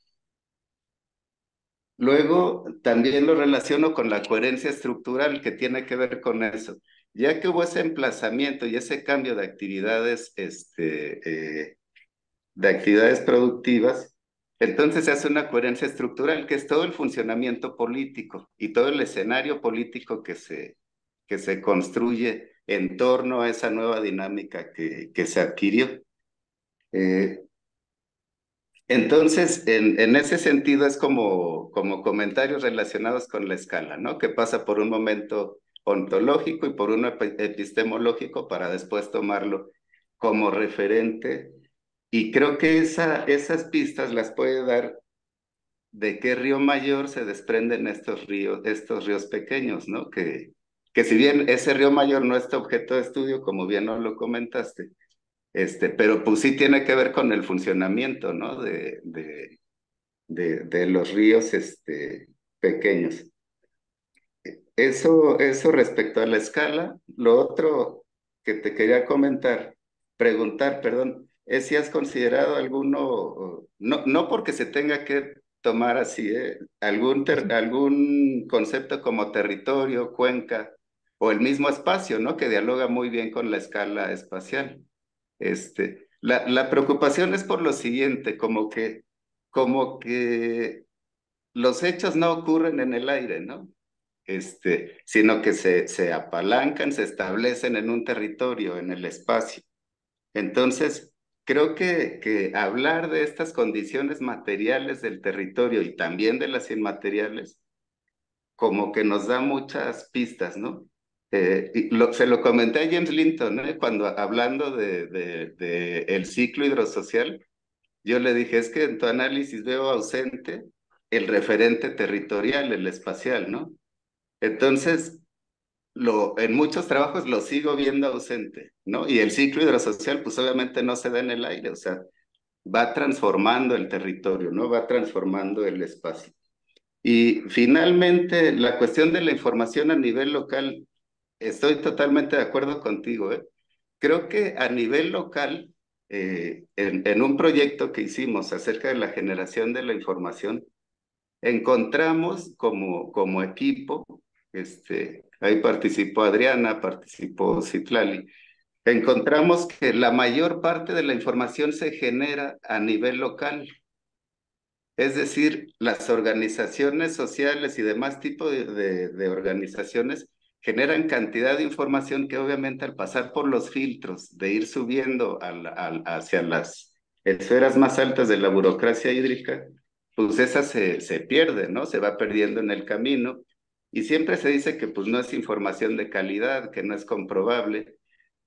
[SPEAKER 5] Luego, también lo relaciono con la coherencia estructural que tiene que ver con eso ya que hubo ese emplazamiento y ese cambio de actividades, este, eh, de actividades productivas, entonces se hace una coherencia estructural, que es todo el funcionamiento político y todo el escenario político que se, que se construye en torno a esa nueva dinámica que, se adquirió. Eh, entonces, en, en ese sentido es como, como comentarios relacionados con la escala, ¿no? Que pasa por un momento ontológico y por uno epistemológico para después tomarlo como referente. Y creo que esas pistas las puede dar de qué río mayor se desprenden estos ríos, estos ríos pequeños, ¿no? Que, que si bien ese río mayor no es objeto de estudio, como bien nos lo comentaste, este, pero pues sí tiene que ver con el funcionamiento, ¿no? De, de, de, los ríos este, pequeños eso, eso respecto a la escala. Lo otro que te quería comentar, preguntar, perdón, es si has considerado alguno, no, no porque se tenga que tomar así, ¿eh? algún, algún concepto como territorio, cuenca o el mismo espacio, ¿no? Que dialoga muy bien con la escala espacial. Este, la, la preocupación es por lo siguiente, como que, como que los hechos no ocurren en el aire, ¿no? este, sino que se, se apalancan, se establecen en un territorio, en el espacio. Entonces, creo que, que hablar de estas condiciones materiales del territorio y también de las inmateriales, como que nos da muchas pistas, ¿no? Eh, y se lo comenté a James Linton, ¿eh? cuando hablando de, de, de, el ciclo hidrosocial, yo le dije, es que en tu análisis veo ausente el referente territorial, el espacial, ¿no? Entonces, lo, en muchos trabajos lo sigo viendo ausente, ¿no? Y el ciclo hidrosocial, pues obviamente no se da en el aire, o sea, va transformando el territorio, ¿no? Va transformando el espacio. Y finalmente, la cuestión de la información a nivel local, estoy totalmente de acuerdo contigo, ¿eh? Creo que a nivel local, eh, en, un proyecto que hicimos acerca de la generación de la información, encontramos como, como equipo este, ahí participó Adriana, participó Citlali. Encontramos que la mayor parte de la información se genera a nivel local. Es decir, las organizaciones sociales y demás tipos de, organizaciones generan cantidad de información que obviamente al pasar por los filtros de ir subiendo al, hacia las esferas más altas de la burocracia hídrica, pues esa se, se pierde, ¿no? Se va perdiendo en el camino y siempre se dice que pues no es información de calidad, que no es comprobable,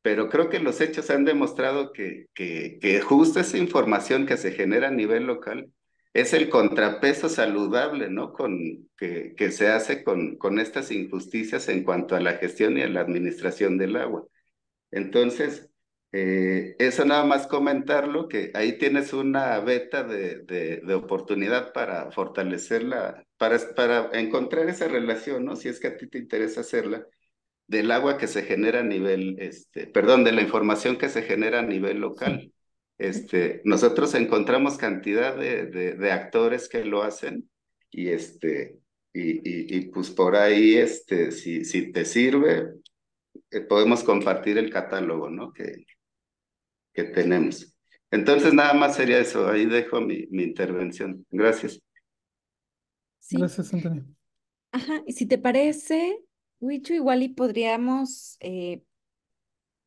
[SPEAKER 5] pero creo que los hechos han demostrado que, que, que justo esa información que se genera a nivel local es el contrapeso saludable, ¿no? Con, que, que se hace con, con estas injusticias en cuanto a la gestión y a la administración del agua. Entonces, eh, eso nada más comentarlo, que ahí tienes una beta de, de, oportunidad para fortalecerla, para, para encontrar esa relación, ¿no? Si es que a ti te interesa hacerla, del agua que se genera a nivel, este, perdón, de la información que se genera a nivel local. Este, nosotros encontramos cantidad de, de, actores que lo hacen y este, y, y, pues por ahí, este, si, si te sirve, eh, podemos compartir el catálogo, ¿no? Que, que tenemos. Entonces, nada más sería eso. Ahí dejo mi, mi intervención. Gracias.
[SPEAKER 3] Gracias, Antonio.
[SPEAKER 2] Ajá, y si te parece, Wichu, igual y podríamos eh,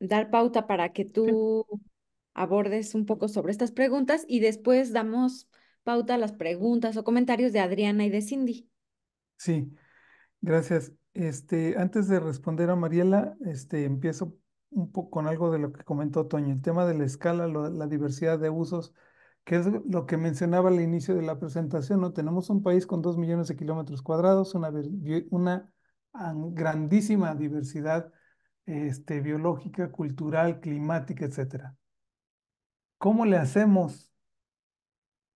[SPEAKER 2] dar pauta para que tú abordes un poco sobre estas preguntas y después damos pauta a las preguntas o comentarios de Adriana y de Cindy.
[SPEAKER 3] Sí, gracias. Este, antes de responder a Mariela, este, empiezo un poco con algo de lo que comentó Toño, el tema de la escala, la diversidad de usos, que es lo que mencionaba al inicio de la presentación, ¿no? Tenemos un país con dos millones de kilómetros cuadrados, una, una grandísima diversidad este, biológica, cultural, climática, etcétera. ¿Cómo le hacemos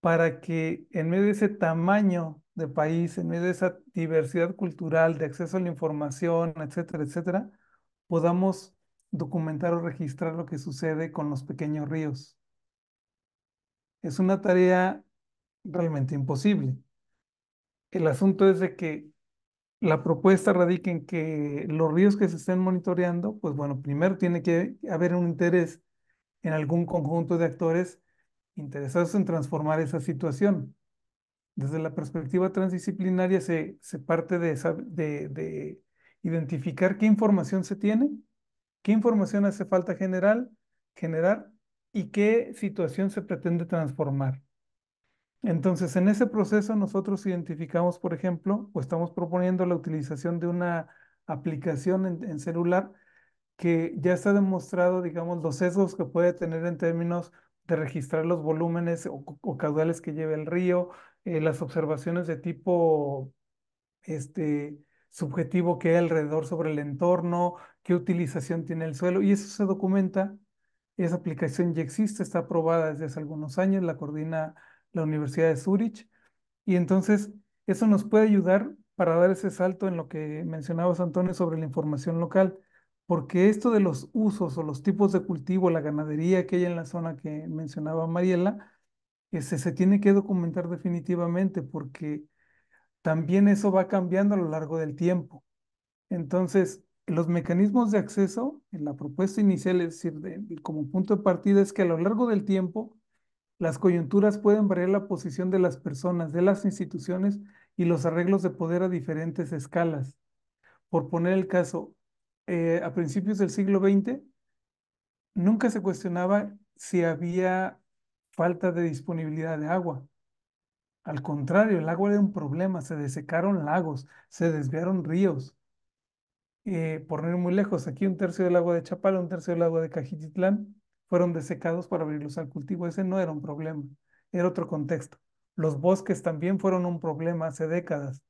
[SPEAKER 3] para que en medio de ese tamaño de país, en medio de esa diversidad cultural, de acceso a la información, etcétera, etcétera, podamos documentar o registrar lo que sucede con los pequeños ríos. Es una tarea realmente imposible. El asunto es de que la propuesta radica en que los ríos que se estén monitoreando, pues bueno, primero tiene que haber un interés en algún conjunto de actores interesados en transformar esa situación. Desde la perspectiva transdisciplinaria se, parte de, esa, de identificar qué información se tiene ¿Qué información hace falta general, generar y qué situación se pretende transformar? Entonces, en ese proceso nosotros identificamos, por ejemplo, o estamos proponiendo la utilización de una aplicación en, celular que ya está demostrado, digamos, los sesgos que puede tener en términos de registrar los volúmenes o, caudales que lleva el río, eh, las observaciones de tipo este, subjetivo que hay alrededor sobre el entorno, qué utilización tiene el suelo, y eso se documenta. Esa aplicación ya existe, está aprobada desde hace algunos años, la coordina la Universidad de Zurich, y entonces eso nos puede ayudar para dar ese salto en lo que mencionabas, Antonio, sobre la información local, porque esto de los usos o los tipos de cultivo, la ganadería que hay en la zona que mencionaba Mariela, se, este, se tiene que documentar definitivamente porque también eso va cambiando a lo largo del tiempo. Entonces, los mecanismos de acceso, en la propuesta inicial, es decir, como punto de partida, es que a lo largo del tiempo, las coyunturas pueden variar la posición de las personas, de las instituciones y los arreglos de poder a diferentes escalas. Por poner el caso, eh, a principios del siglo XX, nunca se cuestionaba si había falta de disponibilidad de agua. Al contrario, el agua era un problema, se desecaron lagos, se desviaron ríos. Eh, por no ir muy lejos, aquí un tercio del agua de Chapala, un tercio del agua de Cajititlán fueron desecados para abrirlos al cultivo. Ese no era un problema, era otro contexto. Los bosques también fueron un problema hace décadas.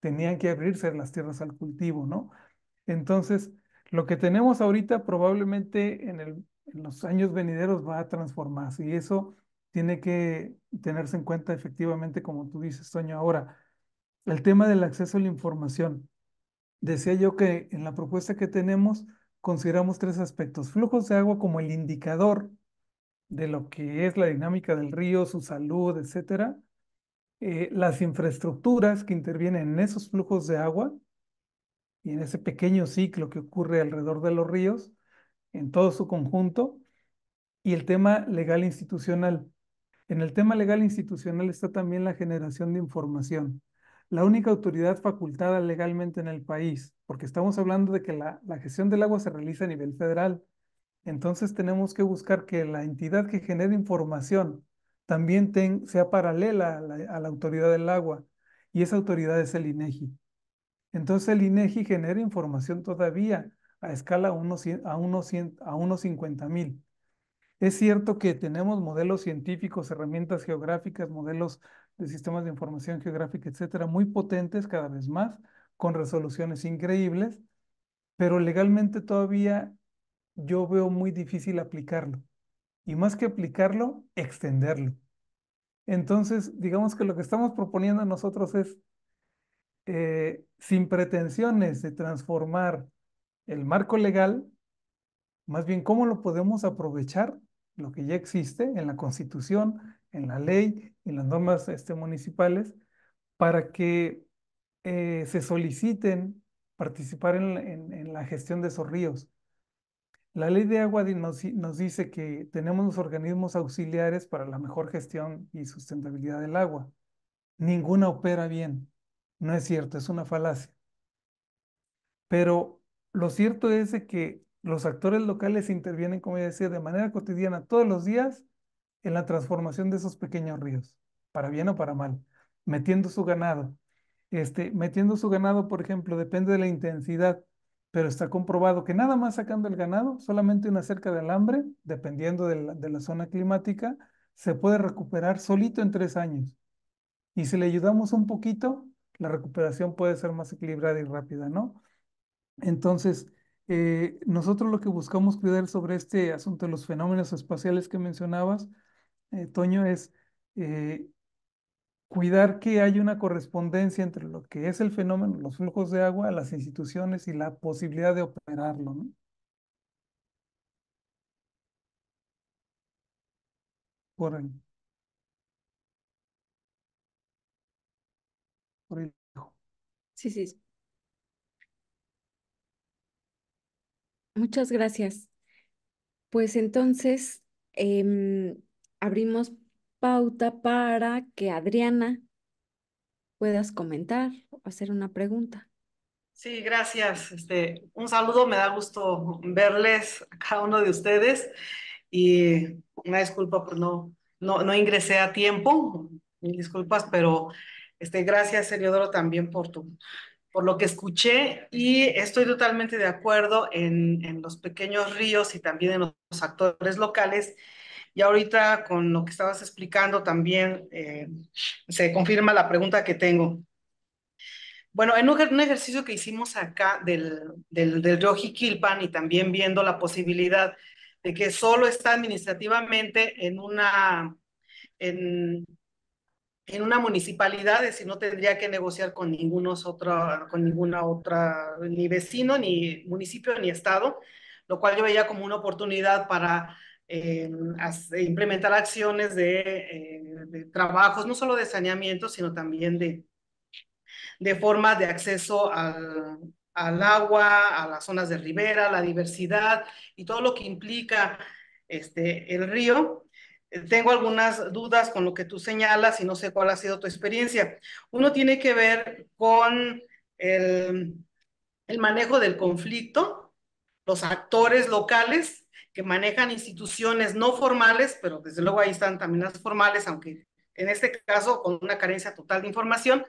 [SPEAKER 3] Tenían que abrirse las tierras al cultivo, ¿no? Entonces, lo que tenemos ahorita probablemente en los años venideros va a transformarse y eso tiene que tenerse en cuenta efectivamente, como tú dices, Toño. Ahora, el tema del acceso a la información. Decía yo que en la propuesta que tenemos consideramos tres aspectos. Flujos de agua como el indicador de lo que es la dinámica del río, su salud, etcétera. Eh, las infraestructuras que intervienen en esos flujos de agua y en ese pequeño ciclo que ocurre alrededor de los ríos, en todo su conjunto, y el tema legal institucional. En el tema legal institucional está también la generación de información. La única autoridad facultada legalmente en el país, porque estamos hablando de que la, gestión del agua se realiza a nivel federal. Entonces tenemos que buscar que la entidad que genere información también sea paralela a la, autoridad del agua. Y esa autoridad es el INEGI. E Entonces el INEGI e genera información todavía a escala a unos, a mil. Es cierto que tenemos modelos científicos, herramientas geográficas, modelos de sistemas de información geográfica, etcétera, muy potentes cada vez más, con resoluciones increíbles, pero legalmente todavía yo veo muy difícil aplicarlo. Y más que aplicarlo, extenderlo. Entonces, digamos que lo que estamos proponiendo nosotros es, eh, sin pretensiones de transformar el marco legal, más bien cómo lo podemos aprovechar lo que ya existe en la Constitución, en la ley, en las normas este, municipales, para que eh, se soliciten participar en, la gestión de esos ríos. La ley de agua nos, dice que tenemos los organismos auxiliares para la mejor gestión y sustentabilidad del agua. Ninguna opera bien. No es cierto, es una falacia. Pero lo cierto es que los actores locales intervienen, como ya decía, de manera cotidiana todos los días en la transformación de esos pequeños ríos, para bien o para mal, metiendo su ganado. Este, metiendo su ganado, por ejemplo, depende de la intensidad, pero está comprobado que nada más sacando el ganado, solamente una cerca de alambre, dependiendo de la, zona climática, se puede recuperar solito en tres años. Y si le ayudamos un poquito, la recuperación puede ser más equilibrada y rápida, ¿no? Entonces, eh, nosotros lo que buscamos cuidar sobre este asunto de los fenómenos espaciales que mencionabas, eh, Toño, es eh, cuidar que hay una correspondencia entre lo que es el fenómeno, los flujos de agua, las instituciones y la posibilidad de operarlo. Por
[SPEAKER 2] Por Sí, sí. Muchas gracias. Pues entonces em, abrimos pauta para que Adriana puedas comentar o hacer una pregunta.
[SPEAKER 6] Sí, gracias. Este, un saludo, me da gusto verles a cada uno de ustedes y una disculpa por no, no, no ingresé a tiempo, mil disculpas, pero este, gracias, Heliodoro, también por tu por lo que escuché y estoy totalmente de acuerdo en, los pequeños ríos y también en los, actores locales. Y ahorita con lo que estabas explicando también eh, se confirma la pregunta que tengo. Bueno, en un, ejercicio que hicimos acá del, del, del río Jiquilpan y también viendo la posibilidad de que solo está administrativamente en una, en, en una municipalidad, es decir, no tendría que negociar con, otro, con ninguna otra, ni vecino, ni municipio, ni estado, lo cual yo veía como una oportunidad para eh, implementar acciones eh, de, trabajos, no solo de saneamiento, sino también de, de formas de acceso al, al agua, a las zonas de ribera, la diversidad y todo lo que implica este, el río tengo algunas dudas con lo que tú señalas y no sé cuál ha sido tu experiencia. Uno tiene que ver con el, el manejo del conflicto, los actores locales que manejan instituciones no formales, pero desde luego ahí están también las formales, aunque en este caso con una carencia total de información,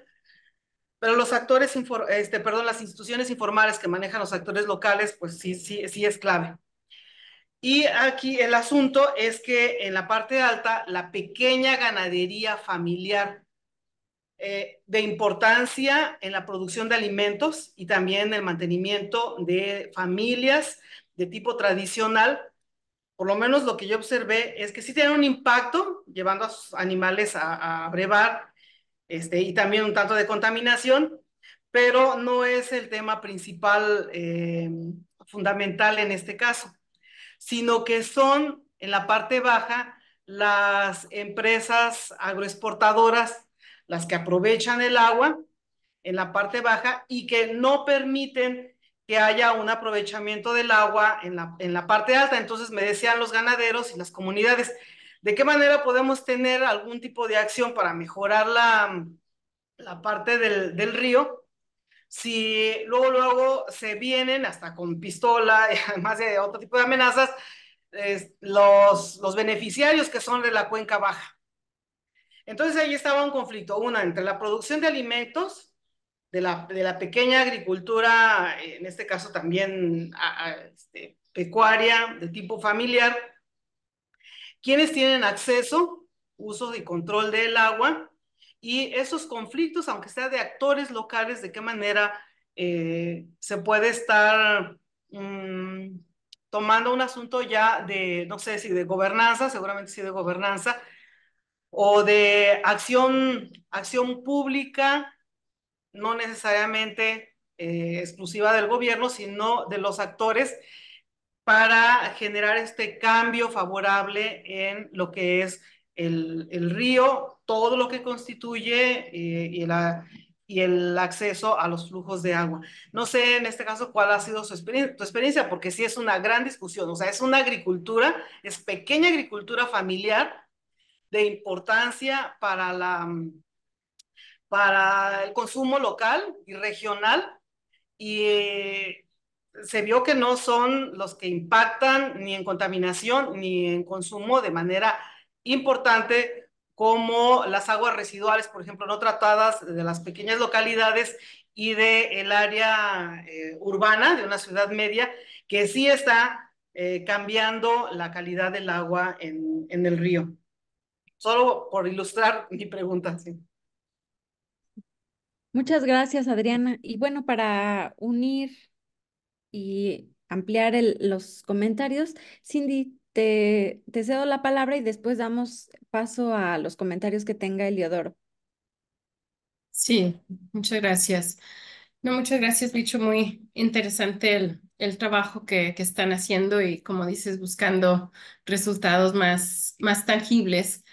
[SPEAKER 6] pero los actores, este, perdón, las instituciones informales que manejan los actores locales, pues sí, sí, sí es clave. Y aquí el asunto es que en la parte alta, la pequeña ganadería familiar eh, de importancia en la producción de alimentos y también el mantenimiento de familias de tipo tradicional, por lo menos lo que yo observé es que sí tiene un impacto llevando a sus animales a, brevar este, y también un tanto de contaminación, pero no es el tema principal eh, fundamental en este caso sino que son en la parte baja las empresas agroexportadoras, las que aprovechan el agua en la parte baja y que no permiten que haya un aprovechamiento del agua en la, parte alta. Entonces me decían los ganaderos y las comunidades, ¿de qué manera podemos tener algún tipo de acción para mejorar la, parte del río? si luego, luego se vienen hasta con pistola y además de otro tipo de amenazas, los, beneficiarios que son de la cuenca baja. Entonces ahí estaba un conflicto, una entre la producción de alimentos, de la, pequeña agricultura, en este caso también este, pecuaria, de tipo familiar, quienes tienen acceso, uso y control del agua, y esos conflictos, aunque sea de actores locales, de qué manera eh, se puede estar mm, tomando un asunto ya de, no sé si de gobernanza, seguramente sí de gobernanza, o de acción, acción pública, no necesariamente eh, exclusiva del gobierno, sino de los actores para generar este cambio favorable en lo que es el, río, todo lo que constituye eh, y, el acceso a los flujos de agua. No sé en este caso cuál ha sido su experiencia, experiencia, porque sí es una gran discusión, o sea, es una agricultura, es pequeña agricultura familiar de importancia para, la, mm, para el consumo local y regional y eh, se vio que no son los que impactan ni en contaminación ni en consumo de manera importante como las aguas residuales, por ejemplo, no tratadas de las pequeñas localidades y del el área eh, urbana de una ciudad media, que sí está eh, cambiando la calidad del agua en, en, el río. Solo por ilustrar mi
[SPEAKER 2] pregunta. Muchas gracias, Adriana. Y bueno, para unir y ampliar los comentarios, Cindy, te, cedo la palabra y después damos paso a los comentarios que tenga
[SPEAKER 7] Eliodoro. Sí, muchas gracias. No, muchas gracias, Bicho. Muy interesante el, el trabajo que, están haciendo y, como dices, buscando resultados más, más tangibles.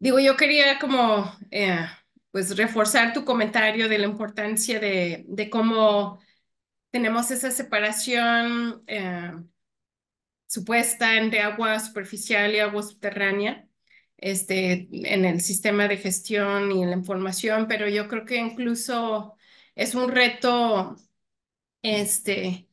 [SPEAKER 7] Digo, yo quería como, eh, pues, reforzar tu comentario de la importancia de, de cómo tenemos esa separación eh, supuesta entre agua superficial y agua subterránea este, en el sistema de gestión y en la información, pero yo creo que incluso es un reto este,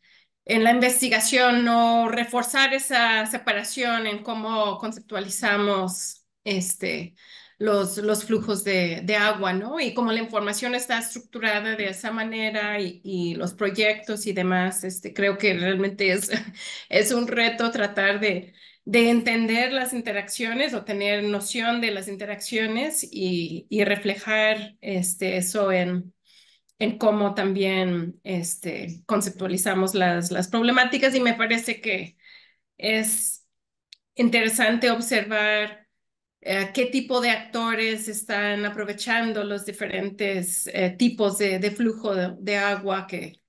[SPEAKER 7] en la investigación no reforzar esa separación en cómo conceptualizamos este, los, flujos de, agua, ¿no? Y como la información está estructurada de esa manera y, los proyectos y demás, este, creo que realmente es, es un reto tratar de, entender las interacciones o tener noción de las interacciones y, reflejar este, eso en, cómo también este, conceptualizamos las, las problemáticas y me parece que es interesante observar eh, qué tipo de actores están aprovechando los diferentes eh, tipos de, de flujo de, agua que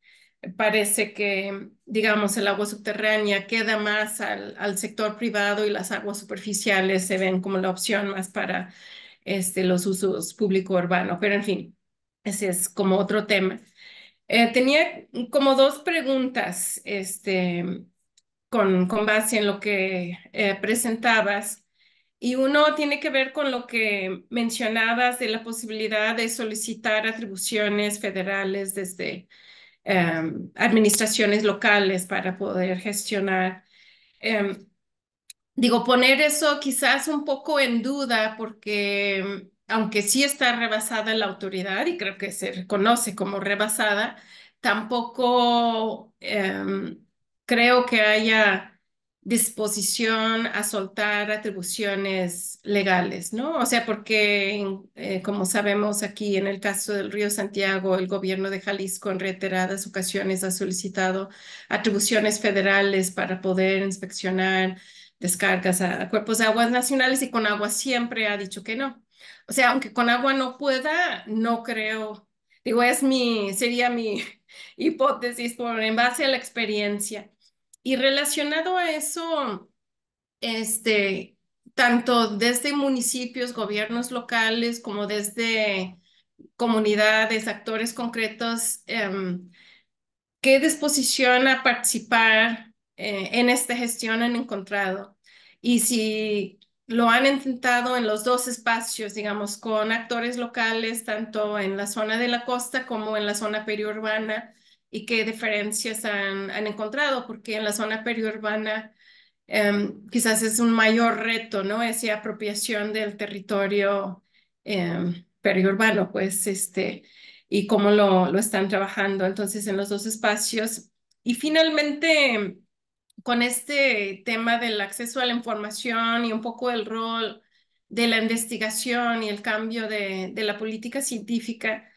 [SPEAKER 7] parece que, digamos, el agua subterránea queda más al, al, sector privado y las aguas superficiales se ven como la opción más para este, los usos público urbano. Pero en fin, ese es como otro tema. Eh, tenía como dos preguntas este, con, con base en lo que presentabas. Y uno tiene que ver con lo que mencionabas de la posibilidad de solicitar atribuciones federales desde em, administraciones locales para poder gestionar. Em, digo, poner eso quizás un poco en duda porque aunque sí está rebasada la autoridad y creo que se reconoce como rebasada, tampoco em, creo que haya disposición a soltar atribuciones legales, ¿no? O sea, porque eh, como sabemos aquí en el caso del río Santiago, el gobierno de Jalisco en reiteradas ocasiones ha solicitado atribuciones federales para poder inspeccionar descargas a cuerpos de aguas nacionales y con agua siempre ha dicho que no. O sea, aunque con agua no pueda, no creo, digo, es mi, sería mi hipótesis por, en base a la experiencia y relacionado a eso, este, tanto desde municipios, gobiernos locales, como desde comunidades, actores concretos, em, ¿qué disposición a participar eh, en esta gestión han encontrado? Y si lo han intentado en los dos espacios, digamos, con actores locales, tanto en la zona de la costa como en la zona periurbana, y qué diferencias han, han encontrado, porque en la zona periurbana em, quizás es un mayor reto, ¿no? Esa apropiación del territorio em, periurbano, pues, este, y cómo lo, lo están trabajando entonces en los dos espacios. Y finalmente, con este tema del acceso a la información y un poco el rol de la investigación y el cambio de, de la política científica,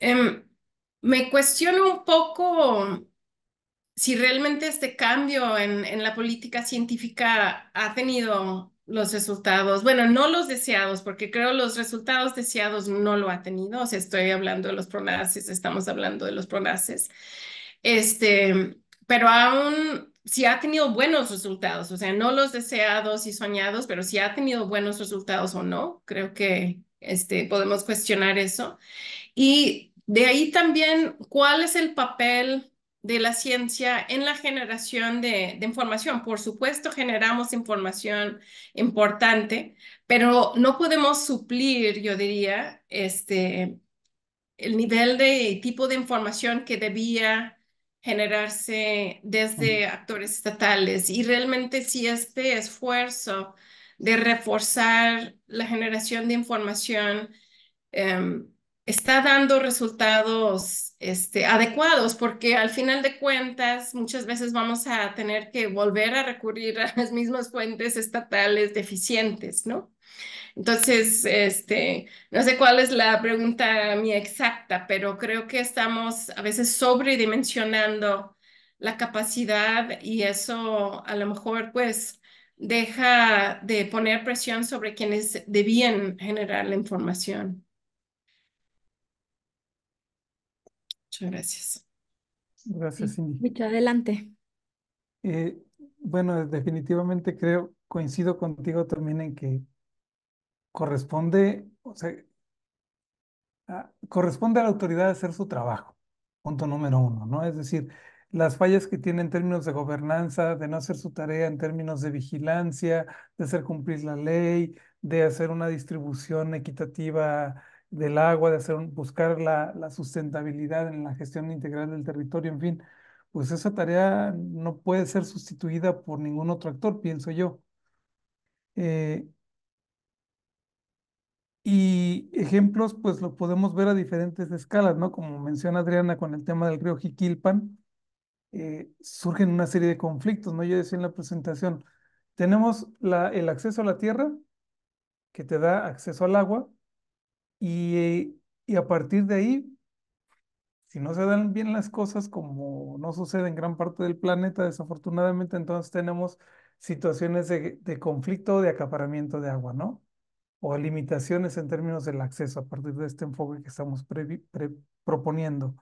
[SPEAKER 7] eh, me cuestiono un poco si realmente este cambio en, en, la política científica ha tenido los resultados, bueno, no los deseados, porque creo los resultados deseados no lo ha tenido, o sea, estoy hablando de los pronaces, estamos hablando de los pronaces, este, pero aún si ha tenido buenos resultados, o sea, no los deseados y soñados, pero si ha tenido buenos resultados o no, creo que este, podemos cuestionar eso. Y de ahí también, ¿cuál es el papel de la ciencia en la generación de, información. Por supuesto, generamos información importante, pero no podemos suplir, yo diría, este, el nivel de tipo de información que debía generarse desde actores estatales. Y realmente si este esfuerzo de reforzar la generación de información em, está dando resultados este, adecuados, porque al final de cuentas muchas veces vamos a tener que volver a recurrir a las mismas fuentes estatales deficientes, ¿no? Entonces, este, no sé cuál es la pregunta mía exacta, pero creo que estamos a veces sobredimensionando la capacidad y eso a lo mejor pues deja de poner presión sobre quienes debían generar la información. Muchas gracias.
[SPEAKER 3] Gracias, Cindy.
[SPEAKER 2] adelante.
[SPEAKER 3] Eh, bueno, definitivamente creo, coincido contigo también en que corresponde, o sea, corresponde a la autoridad hacer su trabajo, punto número uno, ¿no? Es decir, las fallas que tiene en términos de gobernanza, de no hacer su tarea en términos de vigilancia, de hacer cumplir la ley, de hacer una distribución equitativa del agua, de hacer buscar la, la sustentabilidad en la gestión integral del territorio, en fin, pues esa tarea no puede ser sustituida por ningún otro actor, pienso yo. Eh, y ejemplos, pues lo podemos ver a diferentes escalas, ¿no? Como menciona Adriana con el tema del río Jiquilpan, eh, surgen una serie de conflictos, ¿no? Yo decía en la presentación, tenemos la, el acceso a la tierra, que te da acceso al agua, y, eh, y a partir de ahí, si no se dan bien las cosas, como no sucede en gran parte del planeta, desafortunadamente, entonces tenemos situaciones de, de conflicto de acaparamiento de agua, ¿no? O limitaciones en términos del acceso a partir de este enfoque que estamos proponiendo.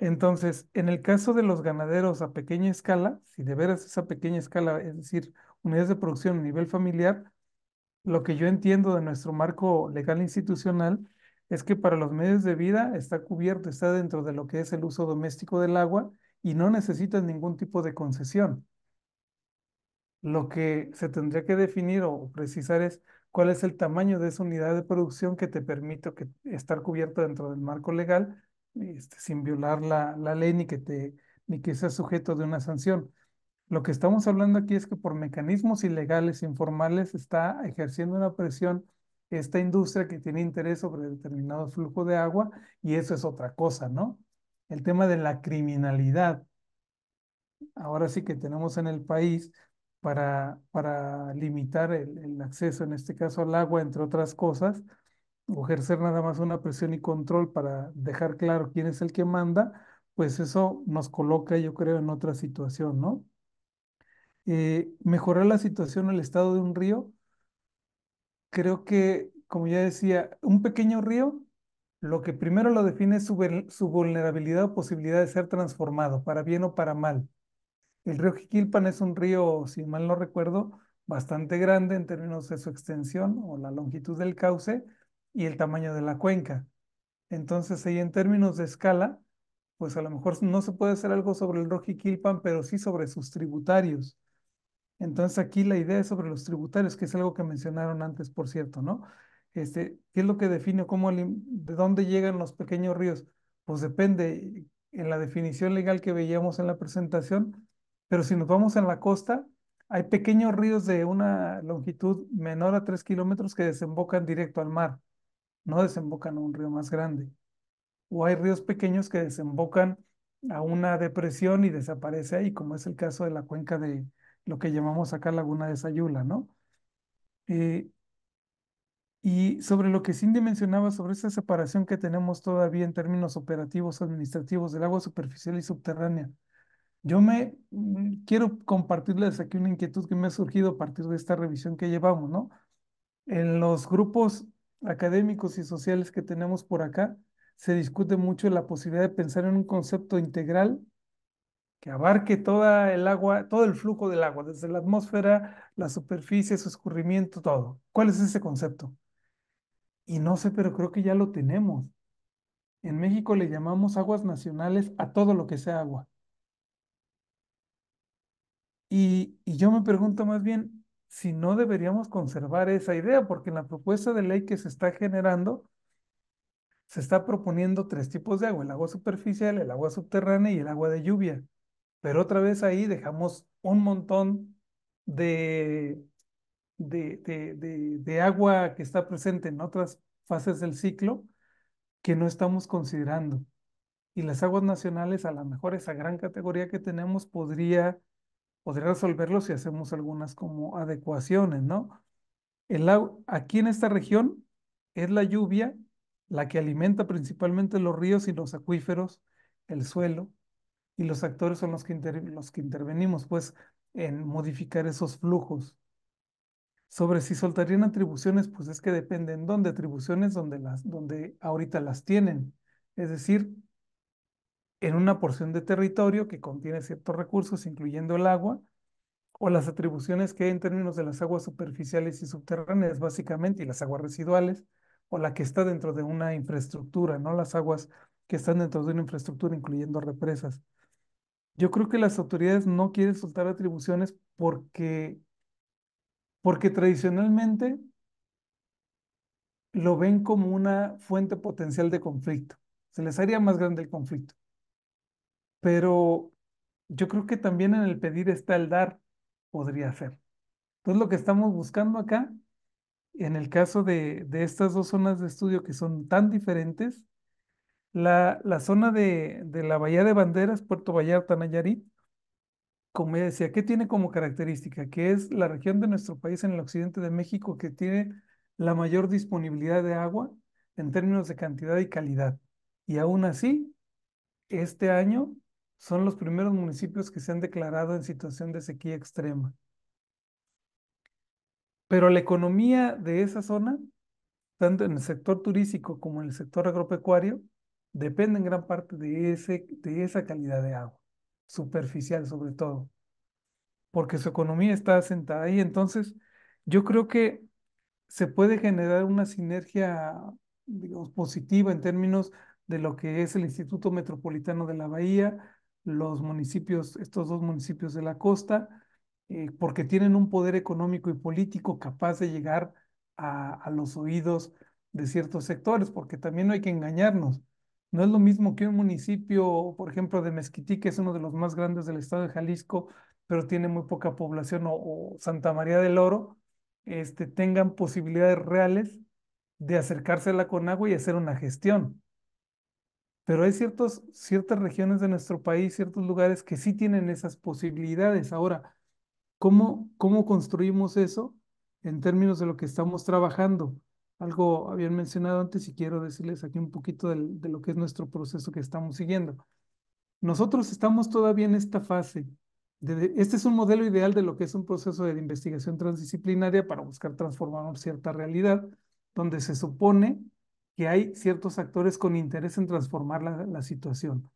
[SPEAKER 3] Entonces, en el caso de los ganaderos a pequeña escala, si de veras es a pequeña escala, es decir, unidades de producción a nivel familiar, lo que yo entiendo de nuestro marco legal e institucional es que para los medios de vida está cubierto, está dentro de lo que es el uso doméstico del agua y no necesita ningún tipo de concesión. Lo que se tendría que definir o precisar es cuál es el tamaño de esa unidad de producción que te permite estar cubierto dentro del marco legal este, sin violar la, ley ni que, te, ni que sea sujeto de una sanción. Lo que estamos hablando aquí es que por mecanismos ilegales, informales, está ejerciendo una presión esta industria que tiene interés sobre determinado flujo de agua y eso es otra cosa, ¿no? El tema de la criminalidad. Ahora sí que tenemos en el país para, para limitar el acceso, en este caso al agua, entre otras cosas, o ejercer nada más una presión y control para dejar claro quién es el que manda, pues eso nos coloca, yo creo, en otra situación, ¿no? Eh, mejorar la situación el estado de un río, creo que, como ya decía, un pequeño río, lo que primero lo define es su, vulnerabilidad o posibilidad de ser transformado, para bien o para mal. El río Jiquilpan es un río, si mal no recuerdo, bastante grande en términos de su extensión o la longitud del cauce y el tamaño de la cuenca. Entonces, ahí en términos de escala, pues a lo mejor no se puede hacer algo sobre el Jiquilpan pero sí sobre sus tributarios. Entonces aquí la idea es sobre los tributarios, que es algo que mencionaron antes, por cierto, ¿no? Este, ¿Qué es lo que define cómo de dónde llegan los pequeños ríos? Pues depende en la definición legal que veíamos en la presentación, pero si nos vamos en la costa, hay pequeños ríos de una longitud menor a 3 kilómetros que desembocan directo al mar, no desembocan a un río más grande. O hay ríos pequeños que desembocan a una depresión y desaparece ahí, como es el caso de la cuenca de, lo que llamamos acá Laguna de Sayula, ¿no? Eh, y sobre lo que Cindy mencionaba, sobre esa separación que tenemos todavía en términos operativos, administrativos, del agua superficial y subterránea. Yo me mm, quiero compartirles aquí una inquietud que me ha surgido a partir de esta revisión que llevamos, ¿no? En los grupos académicos y sociales que tenemos por acá, se discute mucho la posibilidad de pensar en un concepto integral que abarque toda el agua, todo el flujo del agua, desde la atmósfera, la superficie, su escurrimiento, todo. ¿Cuál es ese concepto? Y no sé, pero creo que ya lo tenemos. En México le llamamos aguas nacionales a todo lo que sea agua. Y, y yo me pregunto más bien si no deberíamos conservar esa idea, porque en la propuesta de ley que se está generando, se está proponiendo tres tipos de agua, el agua superficial, el agua subterránea y el agua de lluvia. Pero otra vez ahí dejamos un montón de, de, agua que está presente en otras fases del ciclo que no estamos considerando. Y las aguas nacionales, a lo mejor esa gran categoría que tenemos podría, podría resolverlo si hacemos algunas como adecuaciones, ¿no? El aquí en esta región es la lluvia la que alimenta principalmente los ríos y los acuíferos, el suelo, y los actores son los que, los que intervenimos, pues, en modificar esos flujos. Sobre si soltarían atribuciones, pues es que dependen dónde, atribuciones donde, las, donde ahorita las tienen. Es decir, en una porción de territorio que contiene ciertos recursos, incluyendo el agua, o las atribuciones que hay en términos de las aguas superficiales y subterráneas, básicamente, y las aguas residuales, o la que está dentro de una infraestructura, no las aguas que están dentro de una infraestructura, incluyendo represas. Yo creo que las autoridades no quieren soltar atribuciones porque, porque tradicionalmente lo ven como una fuente potencial de conflicto. Se les haría más grande el conflicto. Pero yo creo que también en el pedir está el dar, podría ser. Entonces lo que estamos buscando acá, en el caso de, de estas dos zonas de estudio que son tan diferentes, la, zona de, de, la Bahía de Banderas, Puerto Vallarta, Nayarit, como ya decía, ¿qué tiene como característica? Que es la región de nuestro país en el occidente de México que tiene la mayor disponibilidad de agua en términos de cantidad y calidad. Y aún así, este año son los primeros municipios que se han declarado en situación de sequía extrema. Pero la economía de esa zona, tanto en el sector turístico como en el sector agropecuario, depende en gran parte de, ese, de esa calidad de agua, superficial sobre todo, porque su economía está asentada ahí. Entonces, yo creo que se puede generar una sinergia, positiva en términos de lo que es el Instituto Metropolitano de la Bahía, los municipios, estos dos municipios de la costa, eh, porque tienen un poder económico y político capaz de llegar a los oídos de ciertos sectores, porque también no hay que engañarnos. No es lo mismo que un municipio, por ejemplo, de Mezquití, que es uno de los más grandes del estado de Jalisco, pero tiene muy poca población, o, Santa María del Oro, este, tengan posibilidades reales de acercársela con agua y hacer una gestión. Pero hay ciertos, ciertas regiones de nuestro país, ciertos lugares que sí tienen esas posibilidades. Ahora, ¿cómo, cómo construimos eso en términos de lo que estamos trabajando? algo habían mencionado antes y quiero decirles aquí un poquito de lo que es nuestro proceso que estamos siguiendo. Nosotros estamos todavía en esta fase. este es un modelo ideal de lo que es un proceso de investigación transdisciplinaria para buscar transformar cierta realidad, donde se supone que hay ciertos actores con interés en transformar la, la situación.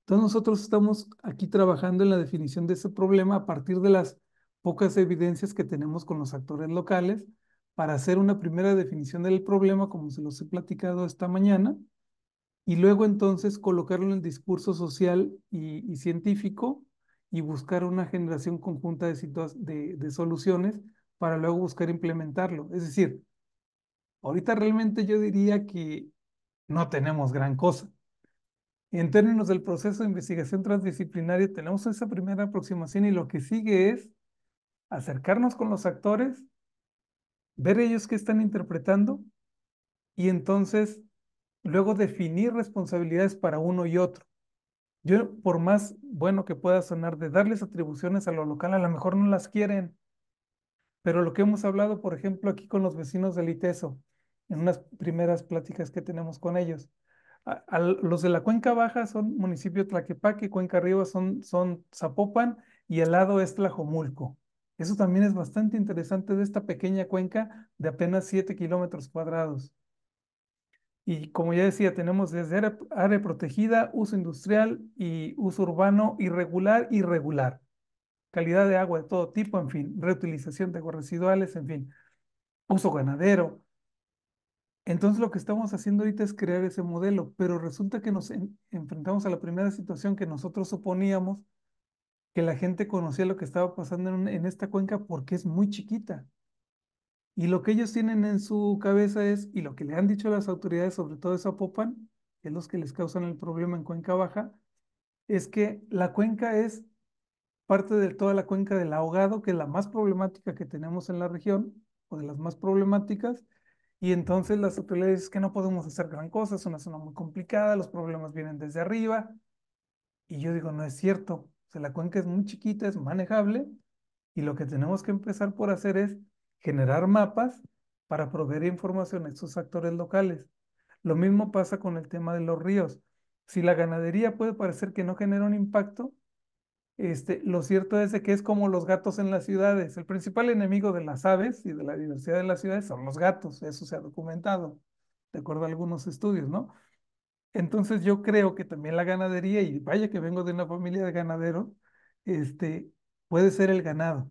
[SPEAKER 3] Entonces nosotros estamos aquí trabajando en la definición de ese problema a partir de las pocas evidencias que tenemos con los actores locales, para hacer una primera definición del problema, como se los he platicado esta mañana, y luego entonces colocarlo en el discurso social y, científico y buscar una generación conjunta de, de, de soluciones para luego buscar implementarlo. Es decir, ahorita realmente yo diría que no tenemos gran cosa. En términos del proceso de investigación transdisciplinaria, tenemos esa primera aproximación y lo que sigue es acercarnos con los actores ver ellos qué están interpretando y entonces luego definir responsabilidades para uno y otro. Yo, por más bueno que pueda sonar de darles atribuciones a lo local, a lo mejor no las quieren, pero lo que hemos hablado, por ejemplo, aquí con los vecinos del ITESO, en unas primeras pláticas que tenemos con ellos, los de la cuenca baja son municipio Tlaquepaque, cuenca arriba son, son Zapopan y al lado es Tlajomulco. Eso también es bastante interesante de esta pequeña cuenca de apenas 7 kilómetros cuadrados. Y como ya decía, tenemos desde área, protegida, uso industrial y uso urbano irregular, irregular. Calidad de agua de todo tipo, en fin, reutilización de aguas residuales, en fin, uso ganadero. Entonces lo que estamos haciendo ahorita es crear ese modelo, pero resulta que nos enfrentamos a la primera situación que nosotros suponíamos que la gente conocía lo que estaba pasando en, esta cuenca porque es muy chiquita. Y lo que ellos tienen en su cabeza es, y lo que le han dicho las autoridades, sobre todo de Zapopan, que es los que les causan el problema en Cuenca Baja, es que la cuenca es parte de toda la cuenca del ahogado, que es la más problemática que tenemos en la región, o de las más problemáticas, y entonces las autoridades dicen que no podemos hacer gran cosa, es una zona muy complicada, los problemas vienen desde arriba, y yo digo, no es cierto, o pues, sea, la cuenca es muy chiquita, es manejable y lo que tenemos que empezar por hacer es generar mapas para proveer información a estos actores locales. Lo mismo pasa con el tema de los ríos. Si la ganadería puede parecer que no genera un impacto, este, lo cierto es que es como los gatos en las ciudades. El principal enemigo de las aves y de la diversidad de las ciudades son los gatos. Eso se ha documentado, de acuerdo a algunos estudios, ¿no? Entonces yo creo que también la ganadería, y vaya que vengo de una familia de ganaderos, este, puede ser el ganado.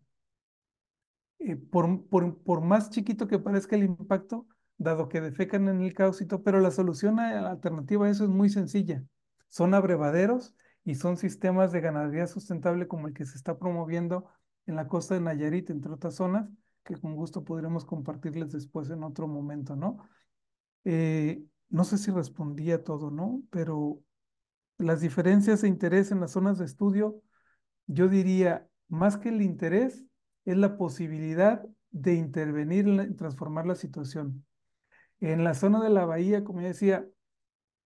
[SPEAKER 3] Eh, por, más chiquito que parezca el impacto, dado que defecan en el todo, pero la solución la eh, alternativa a eso es muy sencilla. Son abrevaderos y son sistemas de ganadería sustentable como el que se está promoviendo en la costa de Nayarit, entre otras zonas, que con gusto podremos compartirles después en otro momento, ¿no? Eh, no sé si respondí a todo, ¿no? Pero las diferencias de interés en las zonas de estudio, yo diría, más que el interés, es la posibilidad de intervenir y transformar la situación. En la zona de la bahía, como ya decía,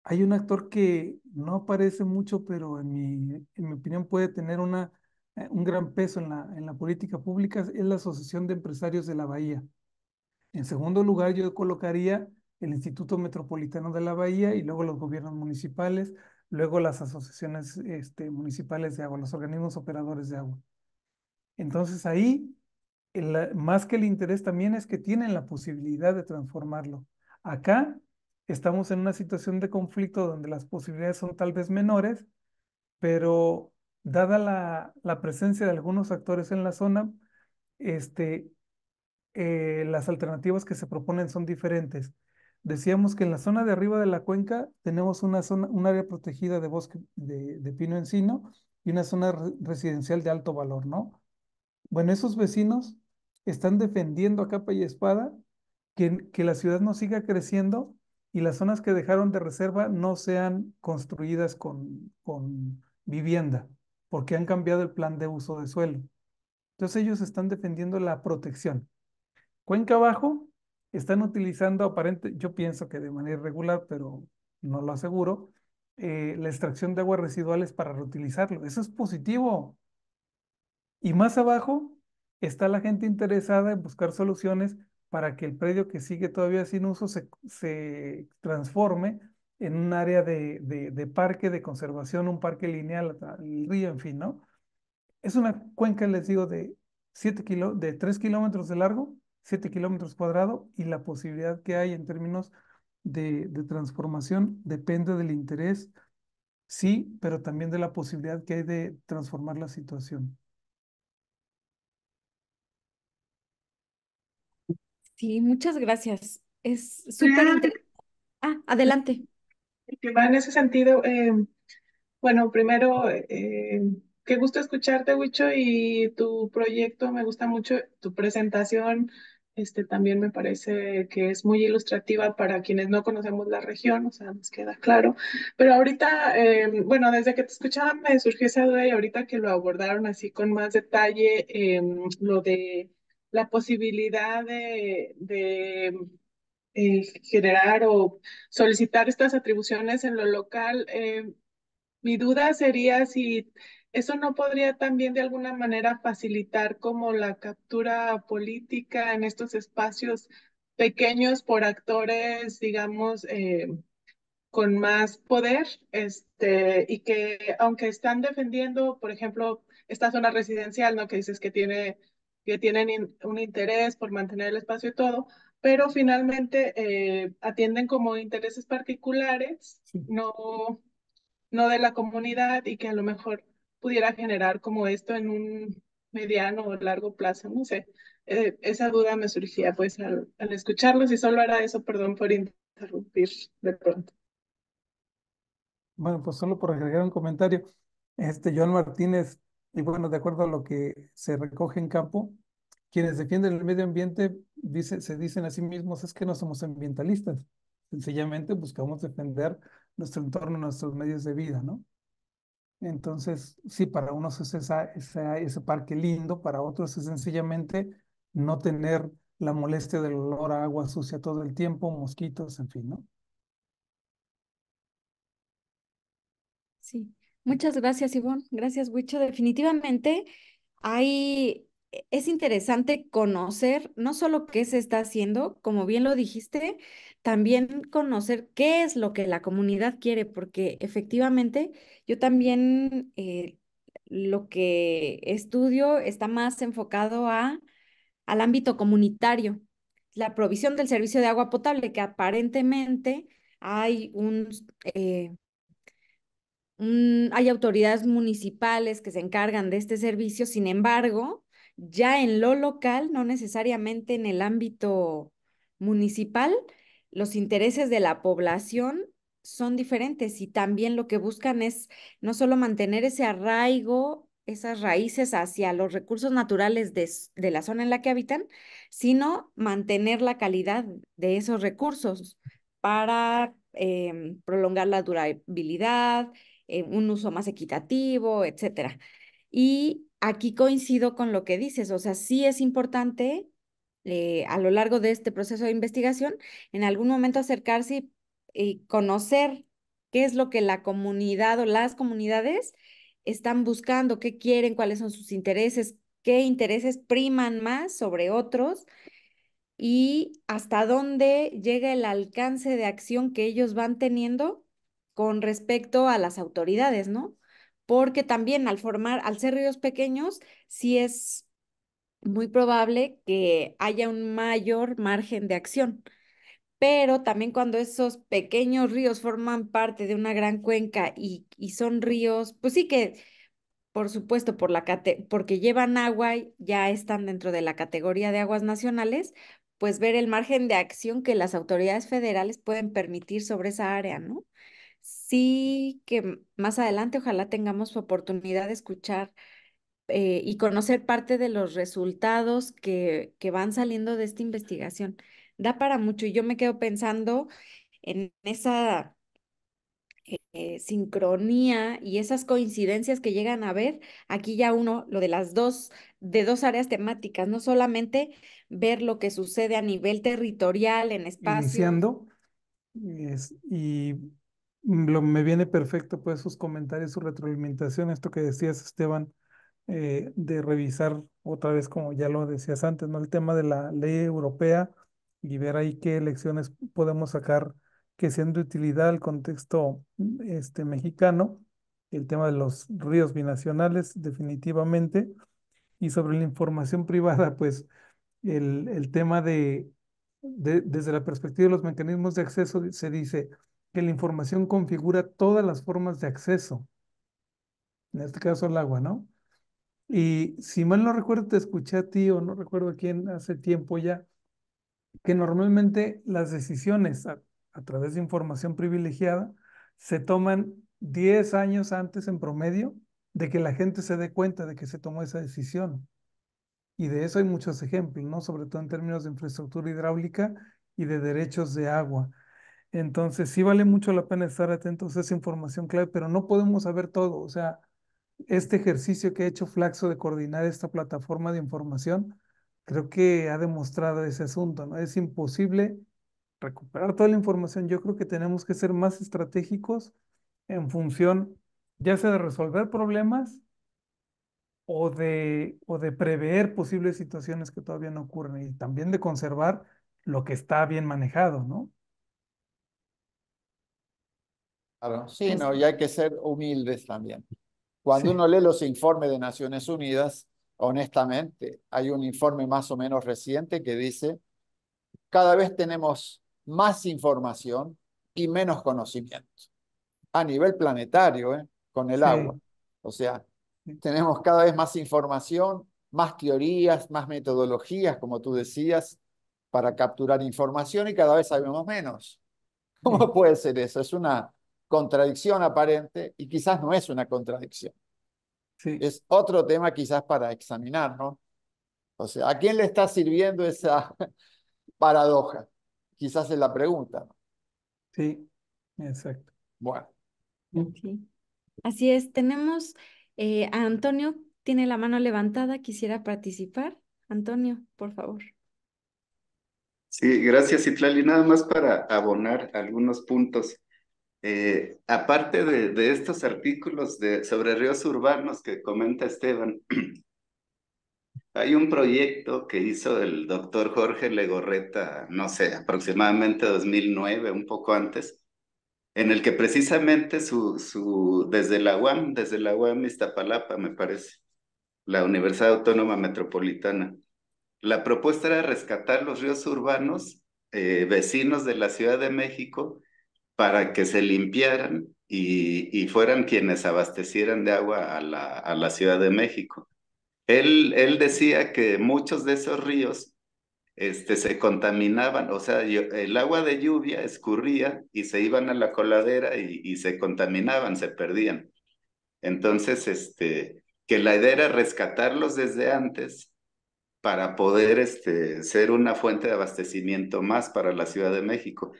[SPEAKER 3] hay un actor que no aparece mucho, pero en mi, en mi opinión puede tener una, eh, un gran peso en la, en la política pública, es la Asociación de Empresarios de la Bahía. En segundo lugar, yo colocaría el Instituto Metropolitano de la Bahía y luego los gobiernos municipales, luego las asociaciones este, municipales de agua, los organismos operadores de agua. Entonces ahí, más que el interés también es que tienen la posibilidad de transformarlo. Acá estamos en una situación de conflicto donde las posibilidades son tal vez menores, pero dada la, presencia de algunos actores en la zona, este, eh, las alternativas que se proponen son diferentes. Decíamos que en la zona de arriba de la cuenca tenemos una zona, un área protegida de bosque de, pino encino y una zona residencial de alto valor, ¿no? Bueno, esos vecinos están defendiendo a capa y espada que, que la ciudad no siga creciendo y las zonas que dejaron de reserva no sean construidas con, con, vivienda, porque han cambiado el plan de uso de suelo. Entonces ellos están defendiendo la protección. Cuenca abajo están utilizando aparente, yo pienso que de manera irregular, pero no lo aseguro, eh, la extracción de aguas residuales para reutilizarlo. Eso es positivo. Y más abajo está la gente interesada en buscar soluciones para que el predio que sigue todavía sin uso se, transforme en un área de, parque, de conservación, un parque lineal, el río, en fin, ¿no? Es una cuenca, les digo, de, siete de 3 kilómetros de largo 7 kilómetros cuadrados y la posibilidad que hay en términos de, transformación depende del interés, sí, pero también de la posibilidad que hay de transformar la situación.
[SPEAKER 2] Sí, muchas gracias. Es súper Ah, adelante. En ese sentido, eh, bueno, primero,
[SPEAKER 8] eh, eh, qué gusto escucharte, Wicho, y tu proyecto, me gusta mucho tu presentación este, también me parece que es muy ilustrativa para quienes no conocemos la región, o sea, nos queda claro. Pero ahorita, eh, bueno, desde que te escuchaba me surgió esa duda y ahorita que lo abordaron así con más detalle, eh, lo de la posibilidad de, eh, generar o solicitar estas atribuciones en lo local, mi duda sería si ¿Eso no podría también de alguna manera facilitar como la captura política en estos espacios pequeños por actores, digamos, eh, con más poder, este, y que aunque están defendiendo, por ejemplo, esta zona residencial, ¿no? Que dices que tiene que tienen un interés por mantener el espacio y todo, pero finalmente eh, atienden como intereses particulares, no, no de la comunidad y que a lo mejor pudiera generar como esto en un mediano o largo plazo, no sé. Eh, esa duda me surgía pues al, escucharlos y solo era eso, perdón por interrumpir de pronto.
[SPEAKER 3] Bueno, pues solo por agregar un comentario, este Joan Martínez, y bueno, de acuerdo a lo que se recoge en campo, quienes defienden el medio ambiente dice, se dicen a sí mismos es que no somos ambientalistas, sencillamente buscamos defender nuestro entorno, nuestros medios de vida, ¿no? Entonces, sí, para unos es ese parque lindo, para otros es sencillamente no tener la molestia del olor a agua sucia todo el tiempo, mosquitos, en fin, ¿no?
[SPEAKER 2] Sí, muchas gracias, Ivonne. Gracias, Wicho. Definitivamente hay e, es interesante conocer no solo qué se está haciendo, como bien lo dijiste, también conocer qué es lo que la comunidad quiere, porque efectivamente yo también eh, lo que estudio está más enfocado a, al ámbito comunitario, la provisión del servicio de agua potable, que aparentemente hay un eh, hay autoridades municipales que se encargan de este servicio, sin embargo, ya en lo local, no necesariamente en el ámbito municipal, los intereses de la población son diferentes y también lo que buscan es no solo mantener ese arraigo, esas raíces hacia los recursos naturales de, la zona en la que habitan, sino mantener la calidad de esos recursos para em, prolongar la durabilidad, eh, un uso más equitativo, etcétera. Y aquí coincido con lo que dices, o sea, sí es importante eh, a lo largo de este proceso de investigación, en algún momento acercarse y conocer qué es lo que la comunidad o las comunidades están buscando, qué quieren, cuáles son sus intereses, qué intereses priman más sobre otros y hasta dónde llega el alcance de acción que ellos van teniendo con respecto a las autoridades, ¿no? porque también al formar, al ser ríos pequeños, sí es muy probable que haya un mayor margen de acción. Pero también cuando esos pequeños ríos forman parte de una gran cuenca y, son ríos, pues sí que, por supuesto, por la porque llevan agua, y ya están dentro de la categoría de aguas nacionales, pues ver el margen de acción que las autoridades federales pueden permitir sobre esa área, ¿no? sí que más adelante ojalá tengamos oportunidad de escuchar eh, y conocer parte de los resultados que, que van saliendo de esta investigación. Da para mucho y yo me quedo pensando en esa eh, sincronía y esas coincidencias que llegan a ver, aquí ya uno, lo de las dos, de dos áreas temáticas, no solamente ver lo que sucede a nivel territorial, en espacio.
[SPEAKER 1] Iniciando,
[SPEAKER 3] y lo, me viene perfecto pues sus comentarios, su retroalimentación, esto que decías Esteban, eh, de revisar otra vez como ya lo decías antes, ¿no? El tema de la ley europea y ver ahí qué lecciones podemos sacar que sean de utilidad al contexto este, mexicano, el tema de los ríos binacionales definitivamente, y sobre la información privada, pues el, tema de, de, desde la perspectiva de los mecanismos de acceso se dice, que la información configura todas las formas de acceso. En este caso el agua, ¿no? Y si mal no recuerdo, te escuché a ti o no recuerdo quién hace tiempo ya, que normalmente las decisiones a, través de información privilegiada se toman 10 años antes en promedio de que la gente se dé cuenta de que se tomó esa decisión. Y de eso hay muchos ejemplos, ¿no? Sobre todo en términos de infraestructura hidráulica y de derechos de agua. Entonces, sí vale mucho la pena estar atentos a esa información clave, pero no podemos saber todo. O sea, este ejercicio que ha hecho Flaxo de coordinar esta plataforma de información, creo que ha demostrado ese asunto, ¿no? Es imposible recuperar toda la información. Yo creo que tenemos que ser más estratégicos en función ya sea de resolver problemas o de, o de prever posibles situaciones que todavía no ocurren y también de conservar lo que está bien manejado, ¿no?
[SPEAKER 1] Claro, sí, no, y hay que ser humildes también. Cuando uno lee los informes de Naciones Unidas, honestamente, hay un informe más o menos reciente que dice, cada vez tenemos más información y menos conocimiento a nivel planetario, ¿eh? con el agua. O sea, tenemos cada vez más información, más teorías, más metodologías, como tú decías, para capturar información y cada vez sabemos menos. ¿Cómo puede ser eso? Es una contradicción aparente y quizás no es una contradicción. Es otro tema quizás para examinar, ¿no? O sea, ¿a quién le está sirviendo esa paradoja? Quizás es la pregunta. Sí, exacto. Bueno.
[SPEAKER 2] Así es, tenemos eh, a Antonio, tiene la mano levantada, quisiera participar. Antonio, por favor.
[SPEAKER 5] Sí, gracias, Itlali. Nada más para abonar algunos puntos. Eh, aparte de, estos artículos de, sobre ríos urbanos que comenta Esteban, hay un proyecto que hizo el doctor Jorge Legorreta, no sé, aproximadamente 2009, un poco antes, en el que precisamente su, su, desde la UAM, desde la UAM Iztapalapa, me parece, la Universidad Autónoma Metropolitana, la propuesta era rescatar los ríos urbanos eh, vecinos de la Ciudad de México para que se limpiaran y, fueran quienes abastecieran de agua a la, a la Ciudad de México. Él, él decía que muchos de esos ríos este, se contaminaban, o sea, el agua de lluvia escurría y se iban a la coladera y, y se contaminaban, se perdían. Entonces, este, que la idea era rescatarlos desde antes para poder este, ser una fuente de abastecimiento más para la Ciudad de México.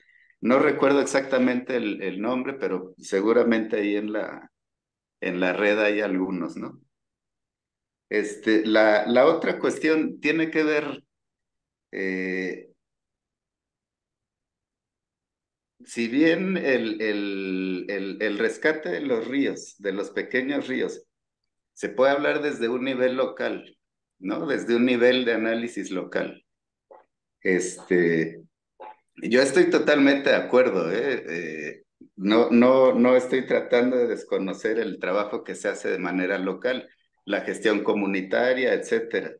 [SPEAKER 5] No recuerdo exactamente el, nombre, pero seguramente ahí en la, en la red hay algunos, ¿no? Este, la, la otra cuestión tiene que ver eh, si bien el, el, el, el, rescate de los ríos, de los pequeños ríos, se puede hablar desde un nivel local, ¿no? Desde un nivel de análisis local. Este, yo estoy totalmente de acuerdo. ¿eh? ¿eh? no, no, no estoy tratando de desconocer el trabajo que se hace de manera local, la gestión comunitaria, etcétera.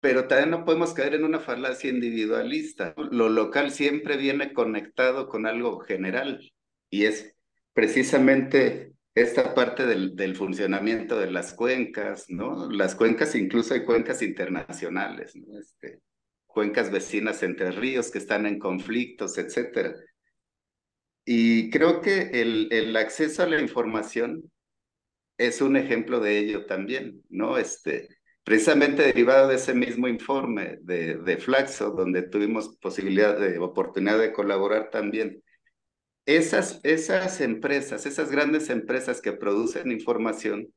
[SPEAKER 5] Pero también no podemos caer en una falacia individualista. Lo local siempre viene conectado con algo general y es precisamente esta parte del, del, funcionamiento de las cuencas, ¿no? Las cuencas, incluso hay cuencas internacionales, ¿no? Este, cuencas vecinas entre ríos que están en conflictos, etcétera. Y creo que el, acceso a la información es un ejemplo de ello también, ¿no? Este, precisamente derivado de ese mismo informe de, de Flaxo, donde tuvimos posibilidad de oportunidad de colaborar también. Esas, esas empresas, esas grandes empresas que producen información,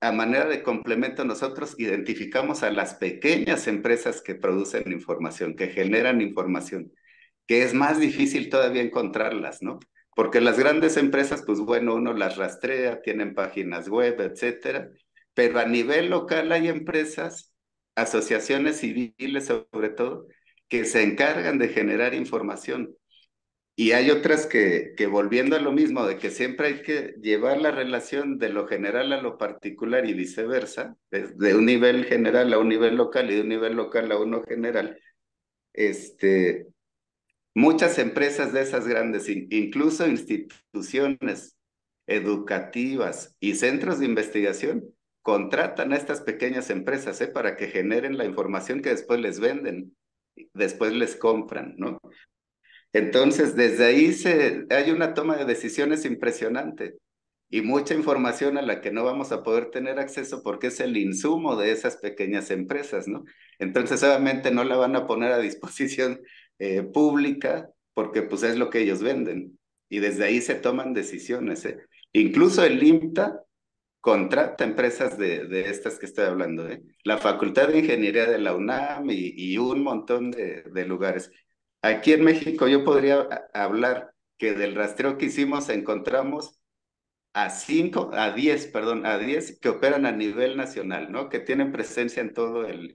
[SPEAKER 5] a manera de complemento, nosotros identificamos a las pequeñas empresas que producen información, que generan información, que es más difícil todavía encontrarlas, ¿no? Porque las grandes empresas, pues bueno, uno las rastrea, tienen páginas web, etcétera, pero a nivel local hay empresas, asociaciones civiles sobre todo, que se encargan de generar información y hay otras que, volviendo a lo mismo, de que siempre hay que llevar la relación de lo general a lo particular y viceversa, de un nivel general a un nivel local y de un nivel local a uno general. Este, muchas empresas de esas grandes, incluso instituciones educativas y centros de investigación, contratan a estas pequeñas empresas ¿eh? para que generen la información que después les venden, después les compran, ¿no? Entonces, desde ahí hay una toma de decisiones impresionante y mucha información a la que no vamos a poder tener acceso porque es el insumo de esas pequeñas empresas, ¿no? Entonces, obviamente no la van a poner a disposición eh, pública porque pues es lo que ellos venden y desde ahí se toman decisiones. ¿eh? Incluso el IMTA contrata empresas de, estas que estoy hablando, ¿eh? la Facultad de Ingeniería de la UNAM y, un montón de lugares. Aquí en México yo podría ah, hablar que del rastreo que hicimos encontramos a cinco, a diez, perdón, a diez que operan a nivel nacional, ¿no? Que tienen presencia en todo el,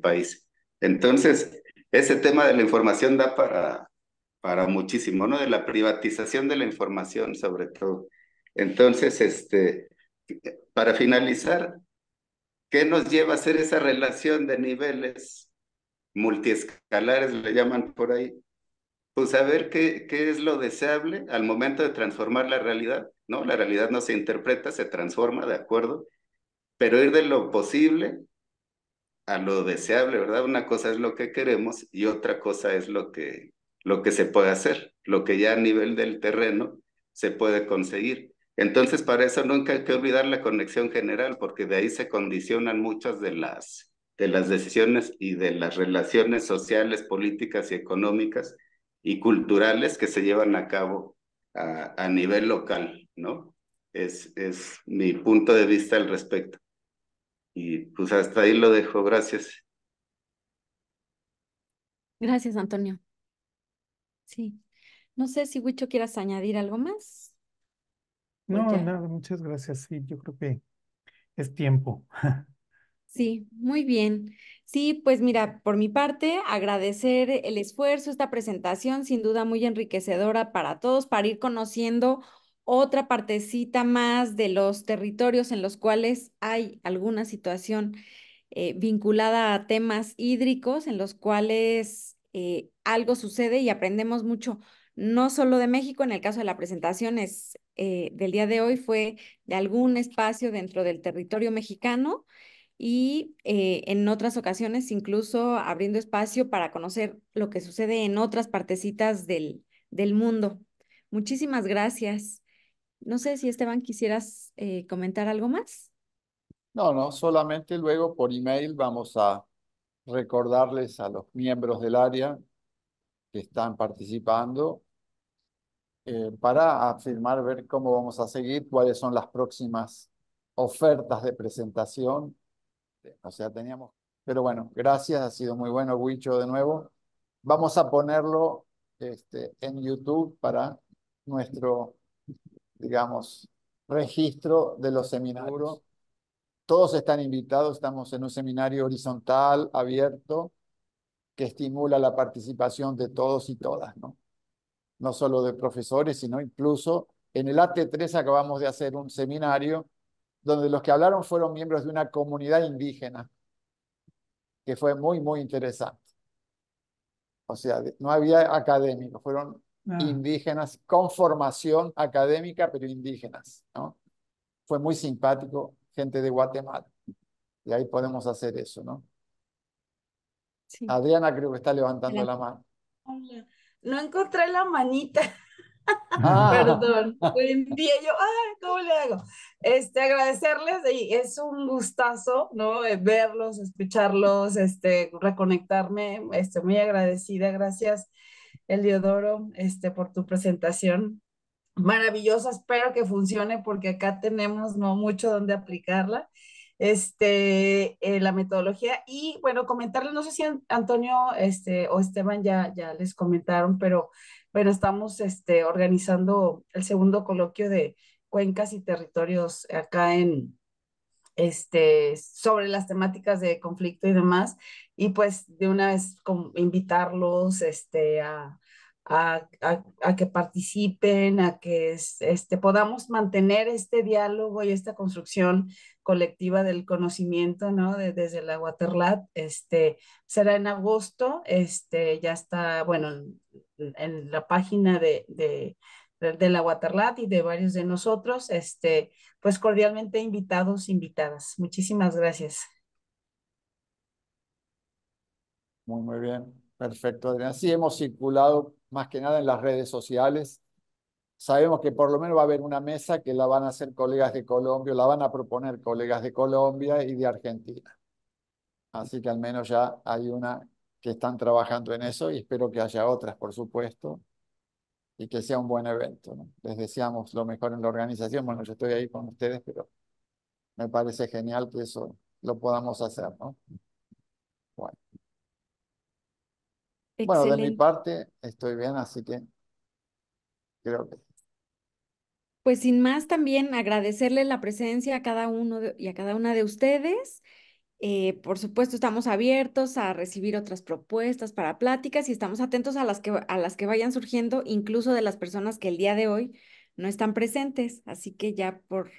[SPEAKER 5] país. Entonces, ese tema de la información da para, para muchísimo, ¿no? De la privatización de la información, sobre todo. Entonces, este, para finalizar, ¿qué nos lleva a hacer esa relación de niveles multiescalares, le llaman por ahí, pues saber qué, qué es lo deseable al momento de transformar la realidad, ¿no? La realidad no se interpreta, se transforma, ¿de acuerdo? Pero ir de lo posible a lo deseable, ¿verdad? Una cosa es lo que queremos y otra cosa es lo que, lo que se puede hacer, lo que ya a nivel del terreno se puede conseguir. Entonces, para eso nunca hay que olvidar la conexión general, porque de ahí se condicionan muchas de las, de las decisiones y de las relaciones sociales, políticas y económicas y culturales que se llevan a cabo a, nivel local, ¿no? Es, es mi punto de vista al respecto. Y pues hasta ahí lo dejo, gracias.
[SPEAKER 2] Gracias, Antonio. Sí. No sé si Huicho quieras añadir algo más. No,
[SPEAKER 3] nada, muchas gracias. Sí, yo creo que es tiempo.
[SPEAKER 2] Sí, muy bien. Sí, pues mira, por mi parte, agradecer el esfuerzo, esta presentación, sin duda muy enriquecedora para todos, para ir conociendo otra partecita más de los territorios en los cuales hay alguna situación eh, vinculada a temas hídricos, en los cuales eh, algo sucede y aprendemos mucho, no solo de México, en el caso de la presentación es, eh, del día de hoy fue de algún espacio dentro del territorio mexicano y eh, en otras ocasiones incluso abriendo espacio para conocer lo que sucede en otras partecitas del, del mundo. Muchísimas gracias. No sé si Esteban quisieras eh, comentar algo más.
[SPEAKER 1] No, no, solamente luego por email vamos a recordarles a los miembros del área que están participando eh, para afirmar, ver cómo vamos a seguir, cuáles son las próximas ofertas de presentación este, o sea, teníamos... Pero bueno, gracias, ha sido muy bueno, Huicho, de nuevo. Vamos a ponerlo este, en YouTube para nuestro, digamos, registro de los seminarios. Todos están invitados, estamos en un seminario horizontal, abierto, que estimula la participación de todos y todas, ¿no? No solo de profesores, sino incluso en el AT3 acabamos de hacer un seminario donde los que hablaron fueron miembros de una comunidad indígena, que fue muy, muy interesante. O sea, no había académicos, fueron ah. indígenas con formación académica, pero indígenas. ¿no? Fue muy simpático, gente de Guatemala. Y ahí podemos hacer eso, ¿no? Adriana creo que está levantando la mano.
[SPEAKER 9] No encontré la manita. Ah. Perdón, buen día yo, ay, ¿cómo le hago? Este, agradecerles eh, es un gustazo, ¿no? Eh, verlos, escucharlos, este, reconectarme, este, muy agradecida, gracias Eliodoro, este, por tu presentación maravillosa, espero que funcione porque acá tenemos, no mucho donde aplicarla este, eh, la metodología. Y bueno, comentarles, no sé si Antonio este, o Esteban ya, ya les comentaron, pero bueno, estamos este, organizando el segundo coloquio de cuencas y territorios acá en, este, sobre las temáticas de conflicto y demás, y pues de una vez invitarlos este, a, que participen, a que este, podamos mantener este diálogo y esta construcción colectiva del conocimiento, ¿no? desde la Waterlat, este, será en agosto, este, ya está, bueno, en, la página de, de, la Waterlat y de varios de nosotros, este, pues cordialmente invitados, invitadas. Muchísimas gracias.
[SPEAKER 1] Muy, muy bien. Perfecto, Adriana. Sí, hemos circulado más que nada en las redes sociales Sabemos que por lo menos va a haber una mesa que la van a hacer colegas de Colombia, la van a proponer colegas de Colombia y de Argentina. Así que al menos ya hay una que están trabajando en eso y espero que haya otras, por supuesto, y que sea un buen evento. ¿no? Les deseamos lo mejor en la organización. Bueno, yo estoy ahí con ustedes, pero me parece genial que eso lo podamos hacer, ¿no? Bueno. Bueno, de mi parte estoy bien, así que creo que...
[SPEAKER 2] Pues sin más, también agradecerle la presencia a cada uno y a cada una de ustedes. Eh, por supuesto, estamos abiertos a recibir otras propuestas para pláticas y estamos atentos a las, que, a las que vayan surgiendo, incluso de las personas que el día de hoy no están presentes. Así que ya por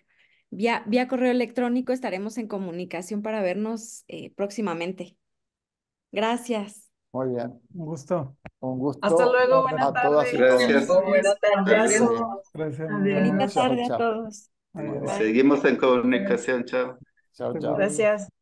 [SPEAKER 2] vía, vía correo electrónico estaremos en comunicación para vernos eh, próximamente. Gracias.
[SPEAKER 1] Muy bien. Un gusto. Un gusto. Hasta luego, buenas tardes. Buenas tardes. a
[SPEAKER 2] todos.
[SPEAKER 8] Seguimos en comunicación, chao. chao.
[SPEAKER 9] Gracias.